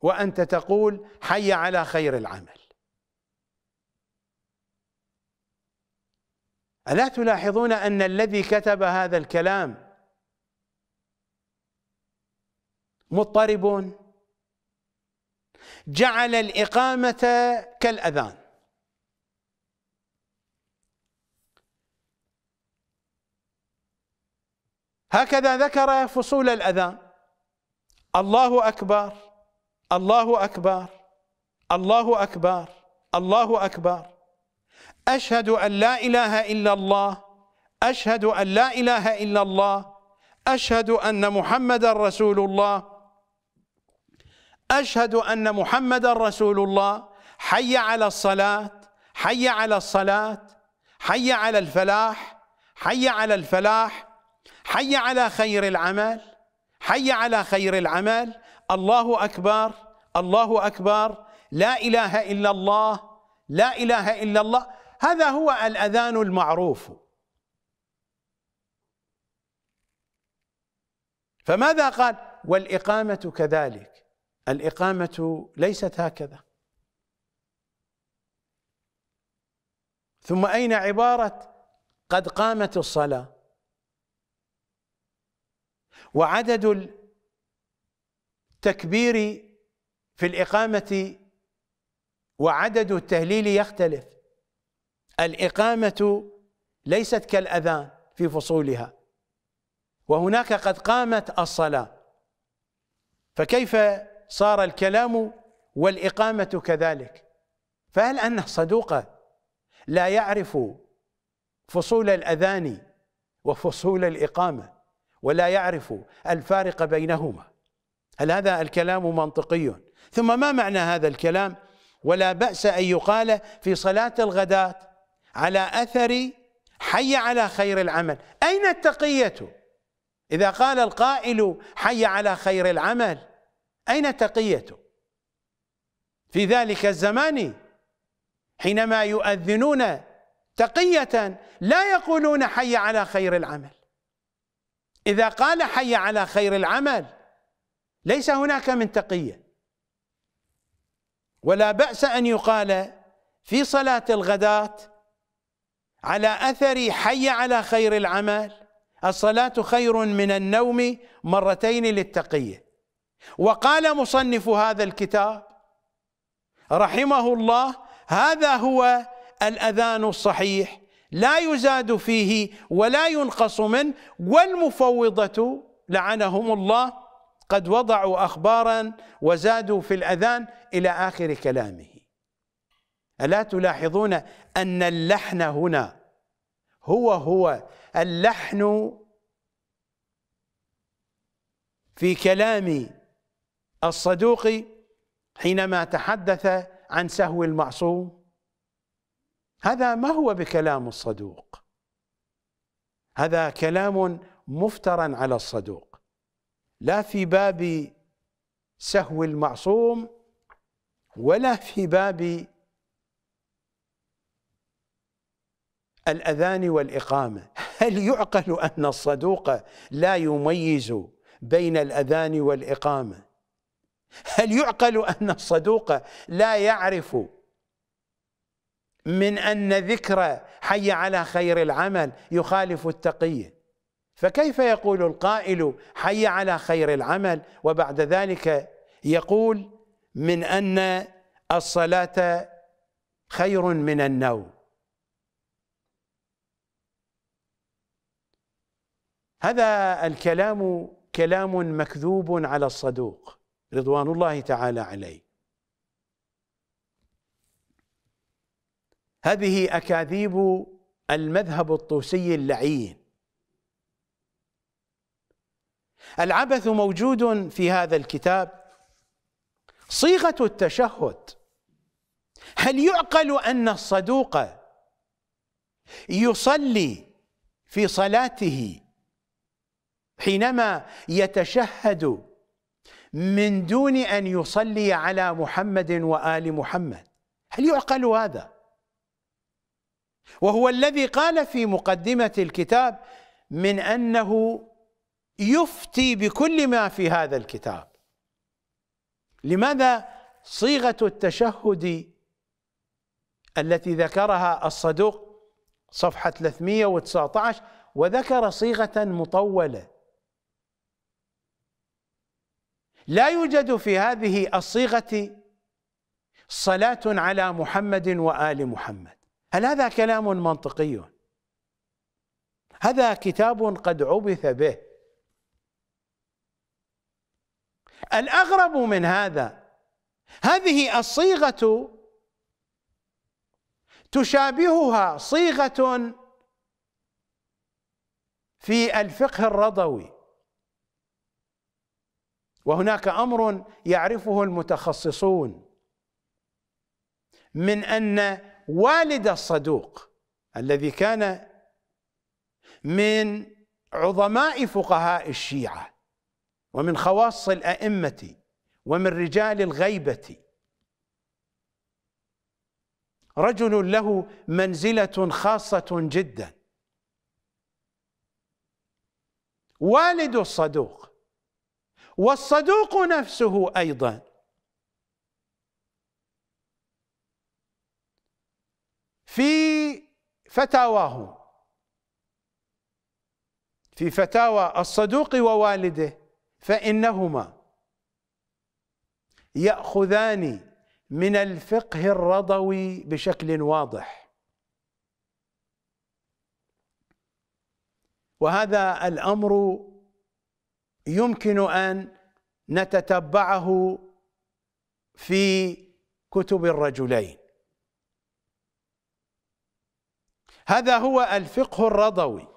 وأنت تقول حي على خير العمل ألا تلاحظون أن الذي كتب هذا الكلام مضطرب جعل الإقامة كالأذان هكذا ذكر فصول الأذان الله أكبر الله أكبر الله أكبر الله أكبر أشهد أن لا إله إلا الله أشهد أن لا إله إلا الله أشهد أن محمدا رسول الله أشهد أن محمد رسول الله حي على الصلاة حي على الصلاة حي على الفلاح حي على الفلاح حي على خير العمل حي على خير العمل الله أكبر الله أكبر لا إله إلا الله لا إله إلا الله هذا هو الأذان المعروف فماذا قال والإقامة كذلك الإقامة ليست هكذا ثم أين عبارة قد قامت الصلاة وعدد التكبير في الإقامة وعدد التهليل يختلف الإقامة ليست كالأذان في فصولها وهناك قد قامت الصلاة فكيف صار الكلام والإقامة كذلك فهل أن صدوقة لا يعرف فصول الأذان وفصول الإقامة ولا يعرف الفارق بينهما هل هذا الكلام منطقي ثم ما معنى هذا الكلام ولا بأس أن يقال في صلاة الغداة على أثر حي على خير العمل أين التقية إذا قال القائل حي على خير العمل أين تقيته في ذلك الزمان حينما يؤذنون تقية لا يقولون حي على خير العمل إذا قال حي على خير العمل ليس هناك من تقية ولا بأس أن يقال في صلاة الغداة على أثر حي على خير العمل الصلاة خير من النوم مرتين للتقية وقال مصنف هذا الكتاب رحمه الله هذا هو الاذان الصحيح لا يزاد فيه ولا ينقص منه والمفوضه لعنهم الله قد وضعوا اخبارا وزادوا في الاذان الى اخر كلامه الا تلاحظون ان اللحن هنا هو هو اللحن في كلامي الصدوقي حينما تحدث عن سهو المعصوم هذا ما هو بكلام الصدوق هذا كلام مفترا على الصدوق لا في باب سهو المعصوم ولا في باب الأذان والإقامة هل يعقل أن الصدوق لا يميز بين الأذان والإقامة هل يعقل أن الصدوق لا يعرف من أن ذكر حي على خير العمل يخالف التقية فكيف يقول القائل حي على خير العمل وبعد ذلك يقول من أن الصلاة خير من النوم هذا الكلام كلام مكذوب على الصدوق رضوان الله تعالى عليه هذه أكاذيب المذهب الطوسي اللعين العبث موجود في هذا الكتاب صيغة التشهد هل يعقل أن الصدوق يصلي في صلاته حينما يتشهد من دون أن يصلي على محمد وآل محمد هل يعقل هذا؟ وهو الذي قال في مقدمة الكتاب من أنه يفتي بكل ما في هذا الكتاب لماذا صيغة التشهد التي ذكرها الصدوق صفحة 319 وذكر صيغة مطولة لا يوجد في هذه الصيغة صلاة على محمد وآل محمد هل هذا كلام منطقي؟ هذا كتاب قد عبث به الأغرب من هذا هذه الصيغة تشابهها صيغة في الفقه الرضوي وهناك امر يعرفه المتخصصون من ان والد الصدوق الذي كان من عظماء فقهاء الشيعه ومن خواص الائمه ومن رجال الغيبه رجل له منزله خاصه جدا والد الصدوق والصدوق نفسه ايضا في فتاواه في فتاوى الصدوق ووالده فانهما ياخذان من الفقه الرضوي بشكل واضح وهذا الامر يمكن ان نتتبعه في كتب الرجلين هذا هو الفقه الرضوي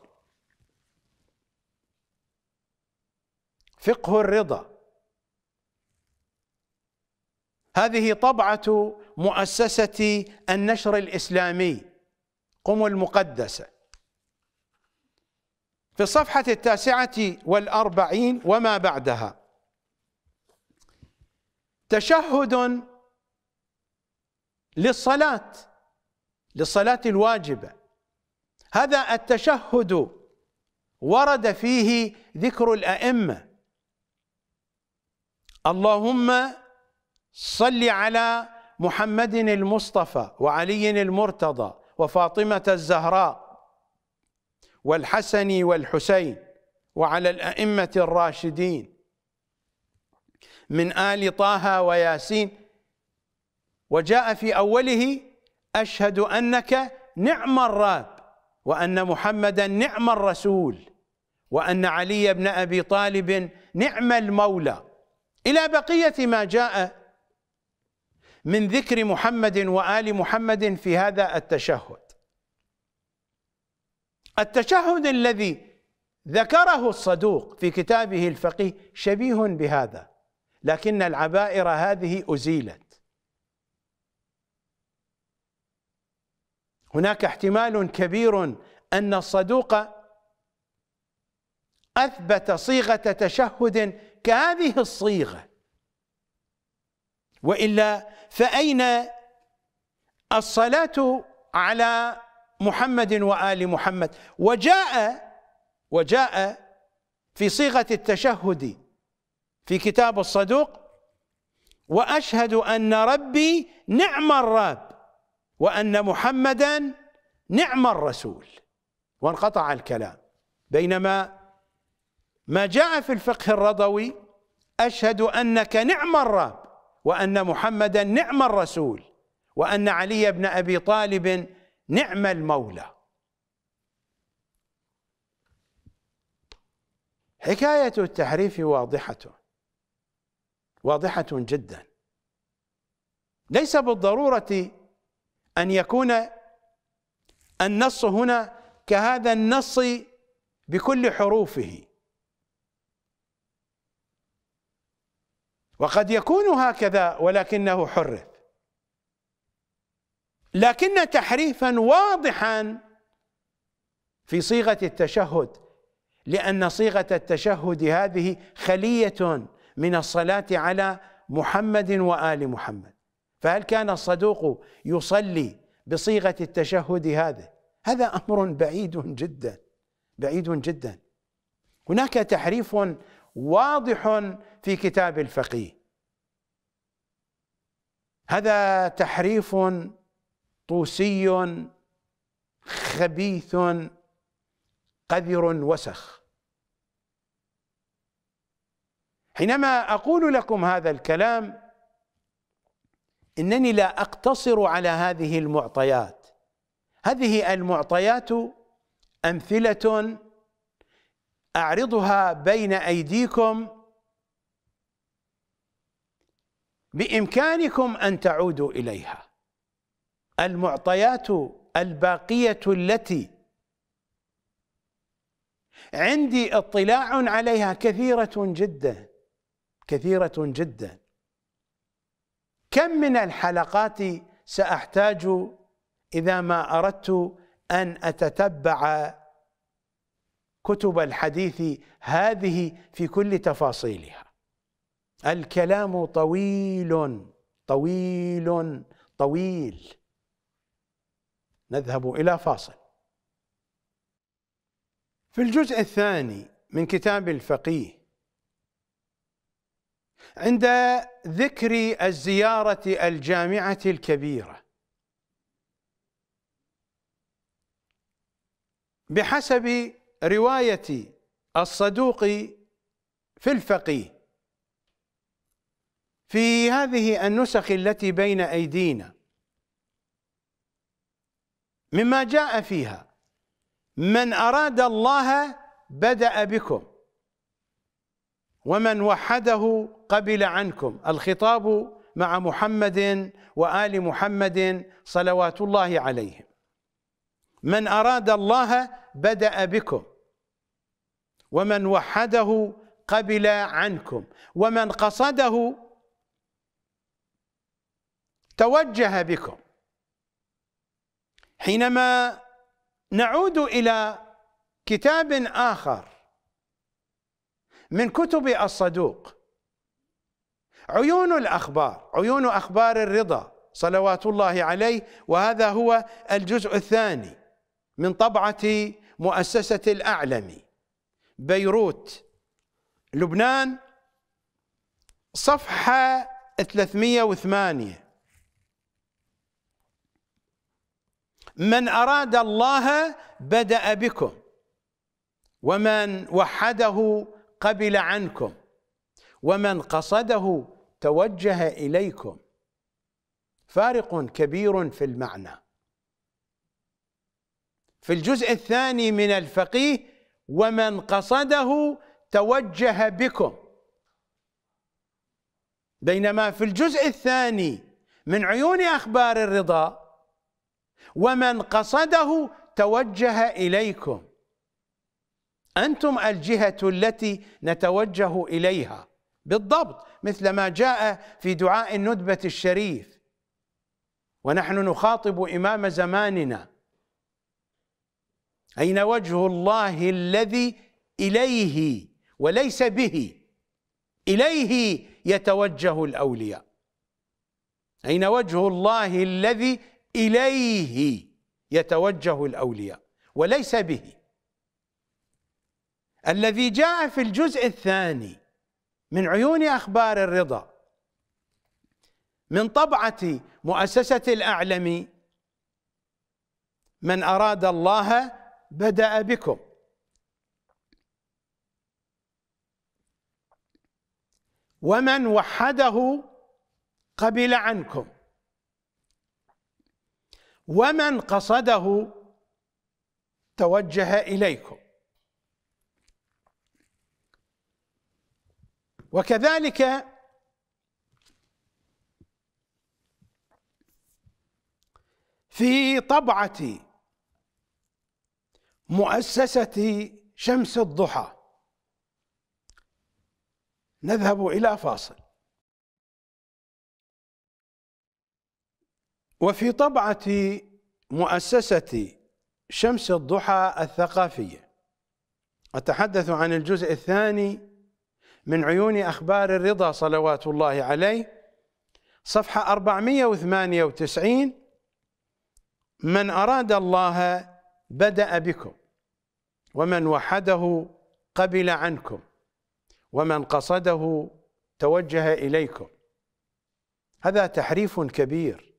فقه الرضا هذه طبعة مؤسسة النشر الإسلامي قم المقدسة في الصفحة التاسعة والأربعين وما بعدها تشهد للصلاة للصلاة الواجبة هذا التشهد ورد فيه ذكر الأئمة اللهم صل على محمد المصطفى وعلي المرتضى وفاطمة الزهراء والحسن والحسين وعلى الأئمة الراشدين من آل طه وياسين وجاء في أوله أشهد أنك نعم الراب وأن محمدا نعم الرسول وأن علي بن أبي طالب نعم المولى إلى بقية ما جاء من ذكر محمد وآل محمد في هذا التشهد التشهد الذي ذكره الصدوق في كتابه الفقيه شبيه بهذا لكن العبائر هذه أزيلت هناك احتمال كبير أن الصدوق أثبت صيغة تشهد كهذه الصيغة وإلا فأين الصلاة على محمد وآل محمد وجاء وجاء في صيغة التشهد في كتاب الصدوق وأشهد أن ربي نعم الرب وأن محمدا نعم الرسول وانقطع الكلام بينما ما جاء في الفقه الرضوي أشهد أنك نعم الرب وأن محمدا نعم الرسول وأن علي بن أبي طالب نعم المولى حكاية التحريف واضحة واضحة جدا ليس بالضرورة أن يكون النص هنا كهذا النص بكل حروفه وقد يكون هكذا ولكنه حرف لكن تحريفا واضحا في صيغه التشهد لان صيغه التشهد هذه خليه من الصلاه على محمد وال محمد فهل كان الصدوق يصلي بصيغه التشهد هذا هذا امر بعيد جدا بعيد جدا هناك تحريف واضح في كتاب الفقيه هذا تحريف طوسي خبيث قذر وسخ حينما اقول لكم هذا الكلام انني لا اقتصر على هذه المعطيات هذه المعطيات امثله اعرضها بين ايديكم بامكانكم ان تعودوا اليها المعطيات الباقية التي عندي اطلاع عليها كثيرة جدا كثيرة جدا كم من الحلقات سأحتاج إذا ما أردت أن أتتبع كتب الحديث هذه في كل تفاصيلها الكلام طويل طويل طويل نذهب إلى فاصل في الجزء الثاني من كتاب الفقيه عند ذكر الزيارة الجامعة الكبيرة بحسب رواية الصدوق في الفقيه في هذه النسخ التي بين أيدينا مما جاء فيها من أراد الله بدأ بكم ومن وحده قبل عنكم الخطاب مع محمد وآل محمد صلوات الله عليهم من أراد الله بدأ بكم ومن وحده قبل عنكم ومن قصده توجه بكم حينما نعود إلى كتاب آخر من كتب الصدوق عيون الأخبار عيون أخبار الرضا صلوات الله عليه وهذا هو الجزء الثاني من طبعة مؤسسة الاعلم بيروت لبنان صفحة 308 من أراد الله بدأ بكم ومن وحده قبل عنكم ومن قصده توجه إليكم فارق كبير في المعنى في الجزء الثاني من الفقيه ومن قصده توجه بكم بينما في الجزء الثاني من عيون أخبار الرضا ومن قصده توجه اليكم انتم الجهه التي نتوجه اليها بالضبط مثل ما جاء في دعاء الندبه الشريف ونحن نخاطب امام زماننا اين وجه الله الذي اليه وليس به اليه يتوجه الاولياء اين وجه الله الذي إليه يتوجه الأولياء وليس به الذي جاء في الجزء الثاني من عيون أخبار الرضا من طبعة مؤسسة الاعلم من أراد الله بدأ بكم ومن وحده قبل عنكم ومن قصده توجه اليكم وكذلك في طبعه مؤسسه شمس الضحى نذهب الى فاصل وفي طبعة مؤسسة شمس الضحى الثقافية أتحدث عن الجزء الثاني من عيون أخبار الرضا صلوات الله عليه صفحة 498 من أراد الله بدأ بكم ومن وحده قبل عنكم ومن قصده توجه إليكم هذا تحريف كبير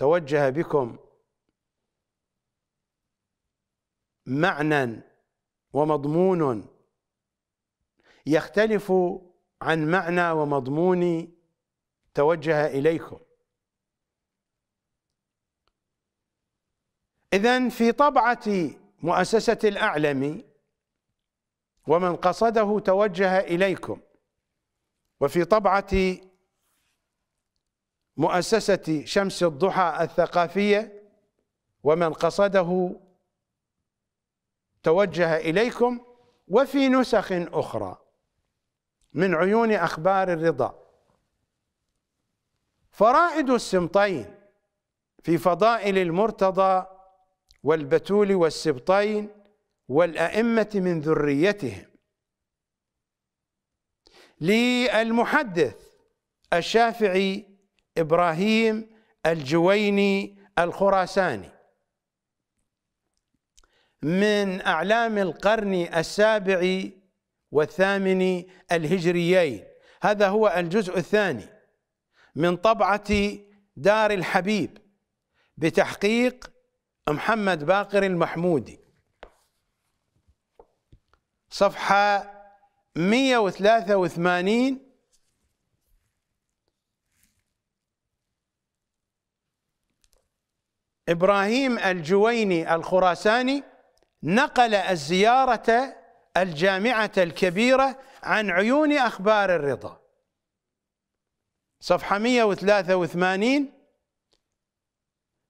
توجه بكم معنى ومضمون يختلف عن معنى ومضمون توجه اليكم اذا في طبعه مؤسسه الاعلم ومن قصده توجه اليكم وفي طبعه مؤسسة شمس الضحى الثقافية ومن قصده توجه إليكم وفي نسخ أخرى من عيون أخبار الرضا فرائد السمطين في فضائل المرتضى والبتول والسبطين والأئمة من ذريتهم للمحدث الشافعي ابراهيم الجويني الخراساني من اعلام القرن السابع والثامن الهجريين هذا هو الجزء الثاني من طبعه دار الحبيب بتحقيق محمد باقر المحمودي صفحه 183 إبراهيم الجويني الخراساني نقل الزيارة الجامعة الكبيرة عن عيون أخبار الرضا صفحة 183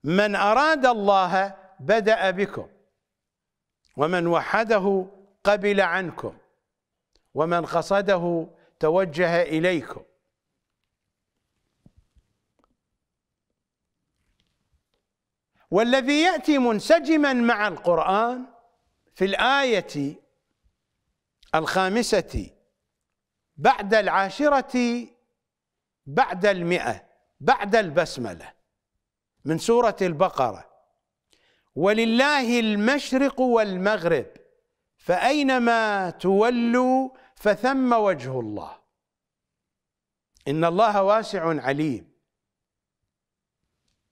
من أراد الله بدأ بكم ومن وحده قبل عنكم ومن قصده توجه إليكم والذي يأتي منسجما مع القرآن في الآية الخامسة بعد العاشرة بعد المئة بعد البسملة من سورة البقرة ولله المشرق والمغرب فأينما تولوا فثم وجه الله إن الله واسع عليم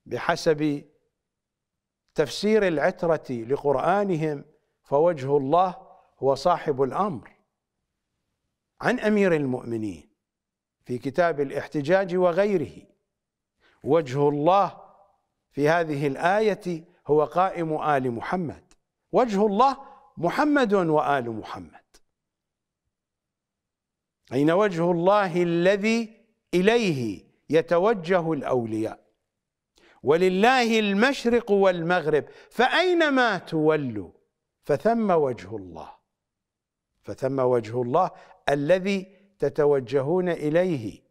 بحسب تفسير العترة لقرآنهم فوجه الله هو صاحب الأمر عن أمير المؤمنين في كتاب الاحتجاج وغيره وجه الله في هذه الآية هو قائم آل محمد وجه الله محمد وآل محمد أين وجه الله الذي إليه يتوجه الأولياء ولله المشرق والمغرب فأينما تولوا فثم وجه الله فثم وجه الله الذي تتوجهون إليه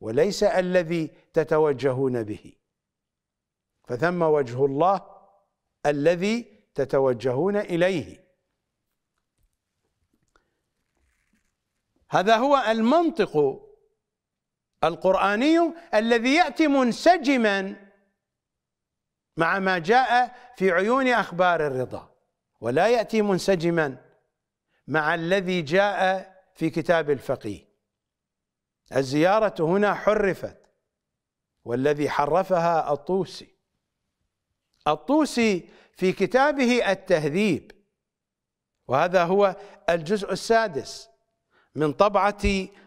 وليس الذي تتوجهون به فثم وجه الله الذي تتوجهون إليه هذا هو المنطق القرآني الذي يأتي منسجماً مع ما جاء في عيون أخبار الرضا ولا يأتي منسجما مع الذي جاء في كتاب الفقيه الزيارة هنا حرفت والذي حرفها الطوسي الطوسي في كتابه التهذيب وهذا هو الجزء السادس من طبعة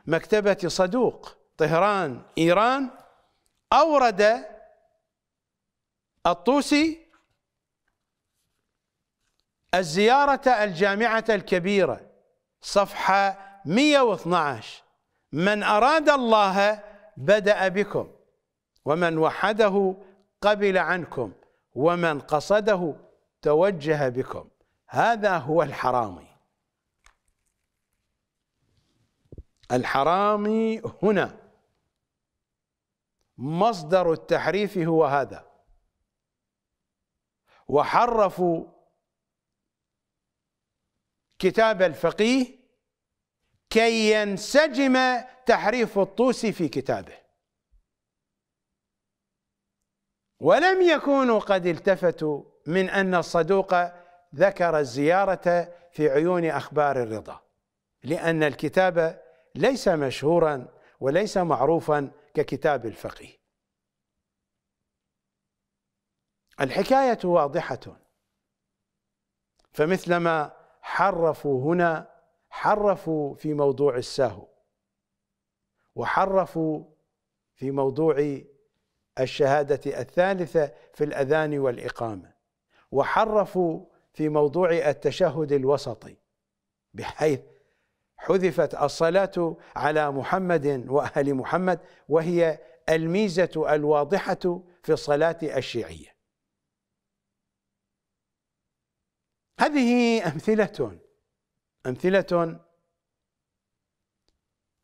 مكتبة صدوق طهران إيران أورد الطوسي الزيارة الجامعة الكبيرة صفحة 112 من أراد الله بدأ بكم ومن وحده قبل عنكم ومن قصده توجه بكم هذا هو الحرامي الحرامي هنا مصدر التحريف هو هذا وحرفوا كتاب الفقيه كي ينسجم تحريف الطوسي في كتابه ولم يكونوا قد التفتوا من أن الصدوق ذكر الزيارة في عيون أخبار الرضا لأن الكتاب ليس مشهورا وليس معروفا ككتاب الفقيه الحكاية واضحة فمثلما حرفوا هنا حرفوا في موضوع السهو وحرفوا في موضوع الشهادة الثالثة في الأذان والإقامة وحرفوا في موضوع التشهد الوسطي بحيث حذفت الصلاة على محمد وأهل محمد وهي الميزة الواضحة في الصلاة الشيعية هذه أمثلة أمثلة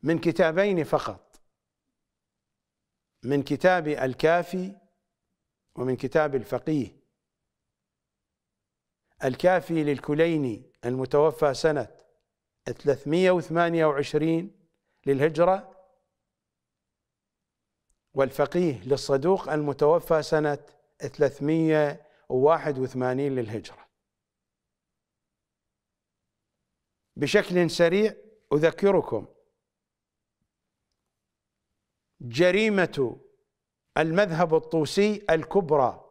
من كتابين فقط من كتاب الكافي ومن كتاب الفقيه الكافي للكليني المتوفى سنة 328 للهجرة والفقيه للصدوق المتوفى سنة 381 للهجرة بشكل سريع اذكركم جريمه المذهب الطوسي الكبرى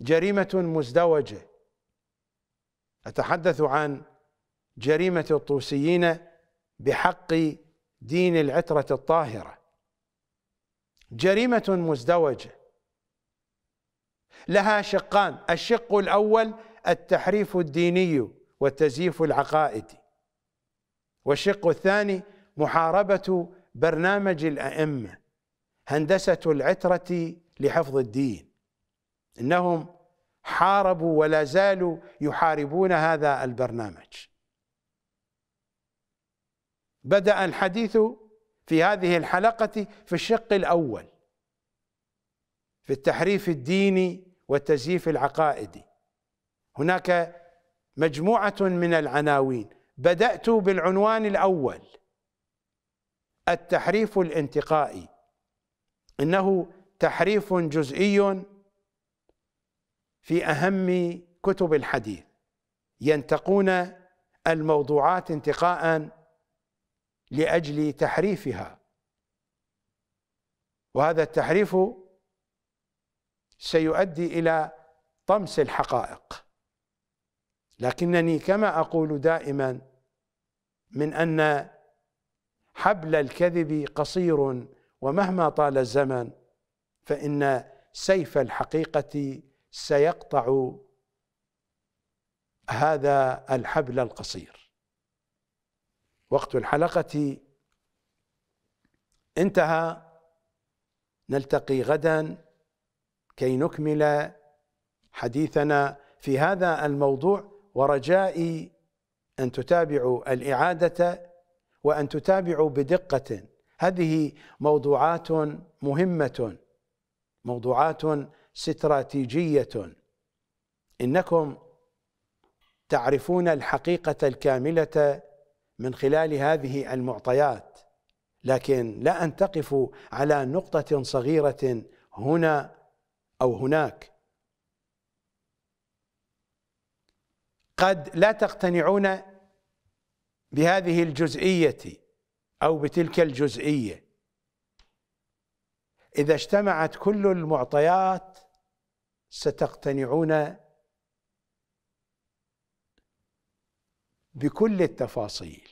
جريمه مزدوجه اتحدث عن جريمه الطوسيين بحق دين العتره الطاهره جريمه مزدوجه لها شقان الشق الاول التحريف الديني وتزييف العقائد والشق الثاني محاربة برنامج الأئمة هندسة العترة لحفظ الدين إنهم حاربوا ولا زالوا يحاربون هذا البرنامج بدأ الحديث في هذه الحلقة في الشق الأول في التحريف الديني وتزييف العقائد هناك مجموعة من العناوين بدأت بالعنوان الأول التحريف الانتقائي إنه تحريف جزئي في أهم كتب الحديث ينتقون الموضوعات انتقاء لأجل تحريفها وهذا التحريف سيؤدي إلى طمس الحقائق لكنني كما اقول دائما من ان حبل الكذب قصير ومهما طال الزمن فان سيف الحقيقه سيقطع هذا الحبل القصير وقت الحلقه انتهى نلتقي غدا كي نكمل حديثنا في هذا الموضوع ورجائي أن تتابعوا الإعادة وأن تتابعوا بدقة هذه موضوعات مهمة موضوعات استراتيجية إنكم تعرفون الحقيقة الكاملة من خلال هذه المعطيات لكن لا أن تقفوا على نقطة صغيرة هنا أو هناك قد لا تقتنعون بهذه الجزئية أو بتلك الجزئية إذا اجتمعت كل المعطيات ستقتنعون بكل التفاصيل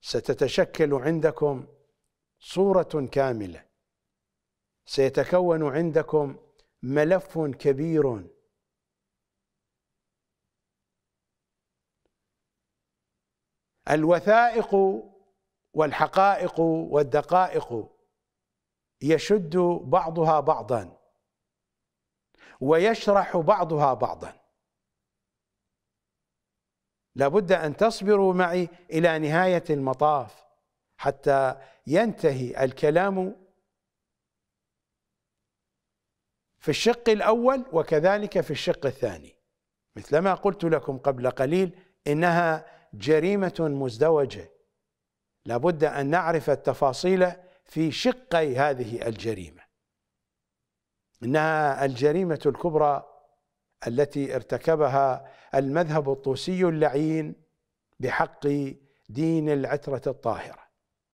ستتشكل عندكم صورة كاملة سيتكون عندكم ملف كبير الوثائق والحقائق والدقائق يشد بعضها بعضا ويشرح بعضها بعضا لابد ان تصبروا معي الى نهايه المطاف حتى ينتهي الكلام في الشق الاول وكذلك في الشق الثاني مثلما قلت لكم قبل قليل انها جريمه مزدوجه لابد ان نعرف التفاصيل في شقي هذه الجريمه انها الجريمه الكبرى التي ارتكبها المذهب الطوسي اللعين بحق دين العتره الطاهره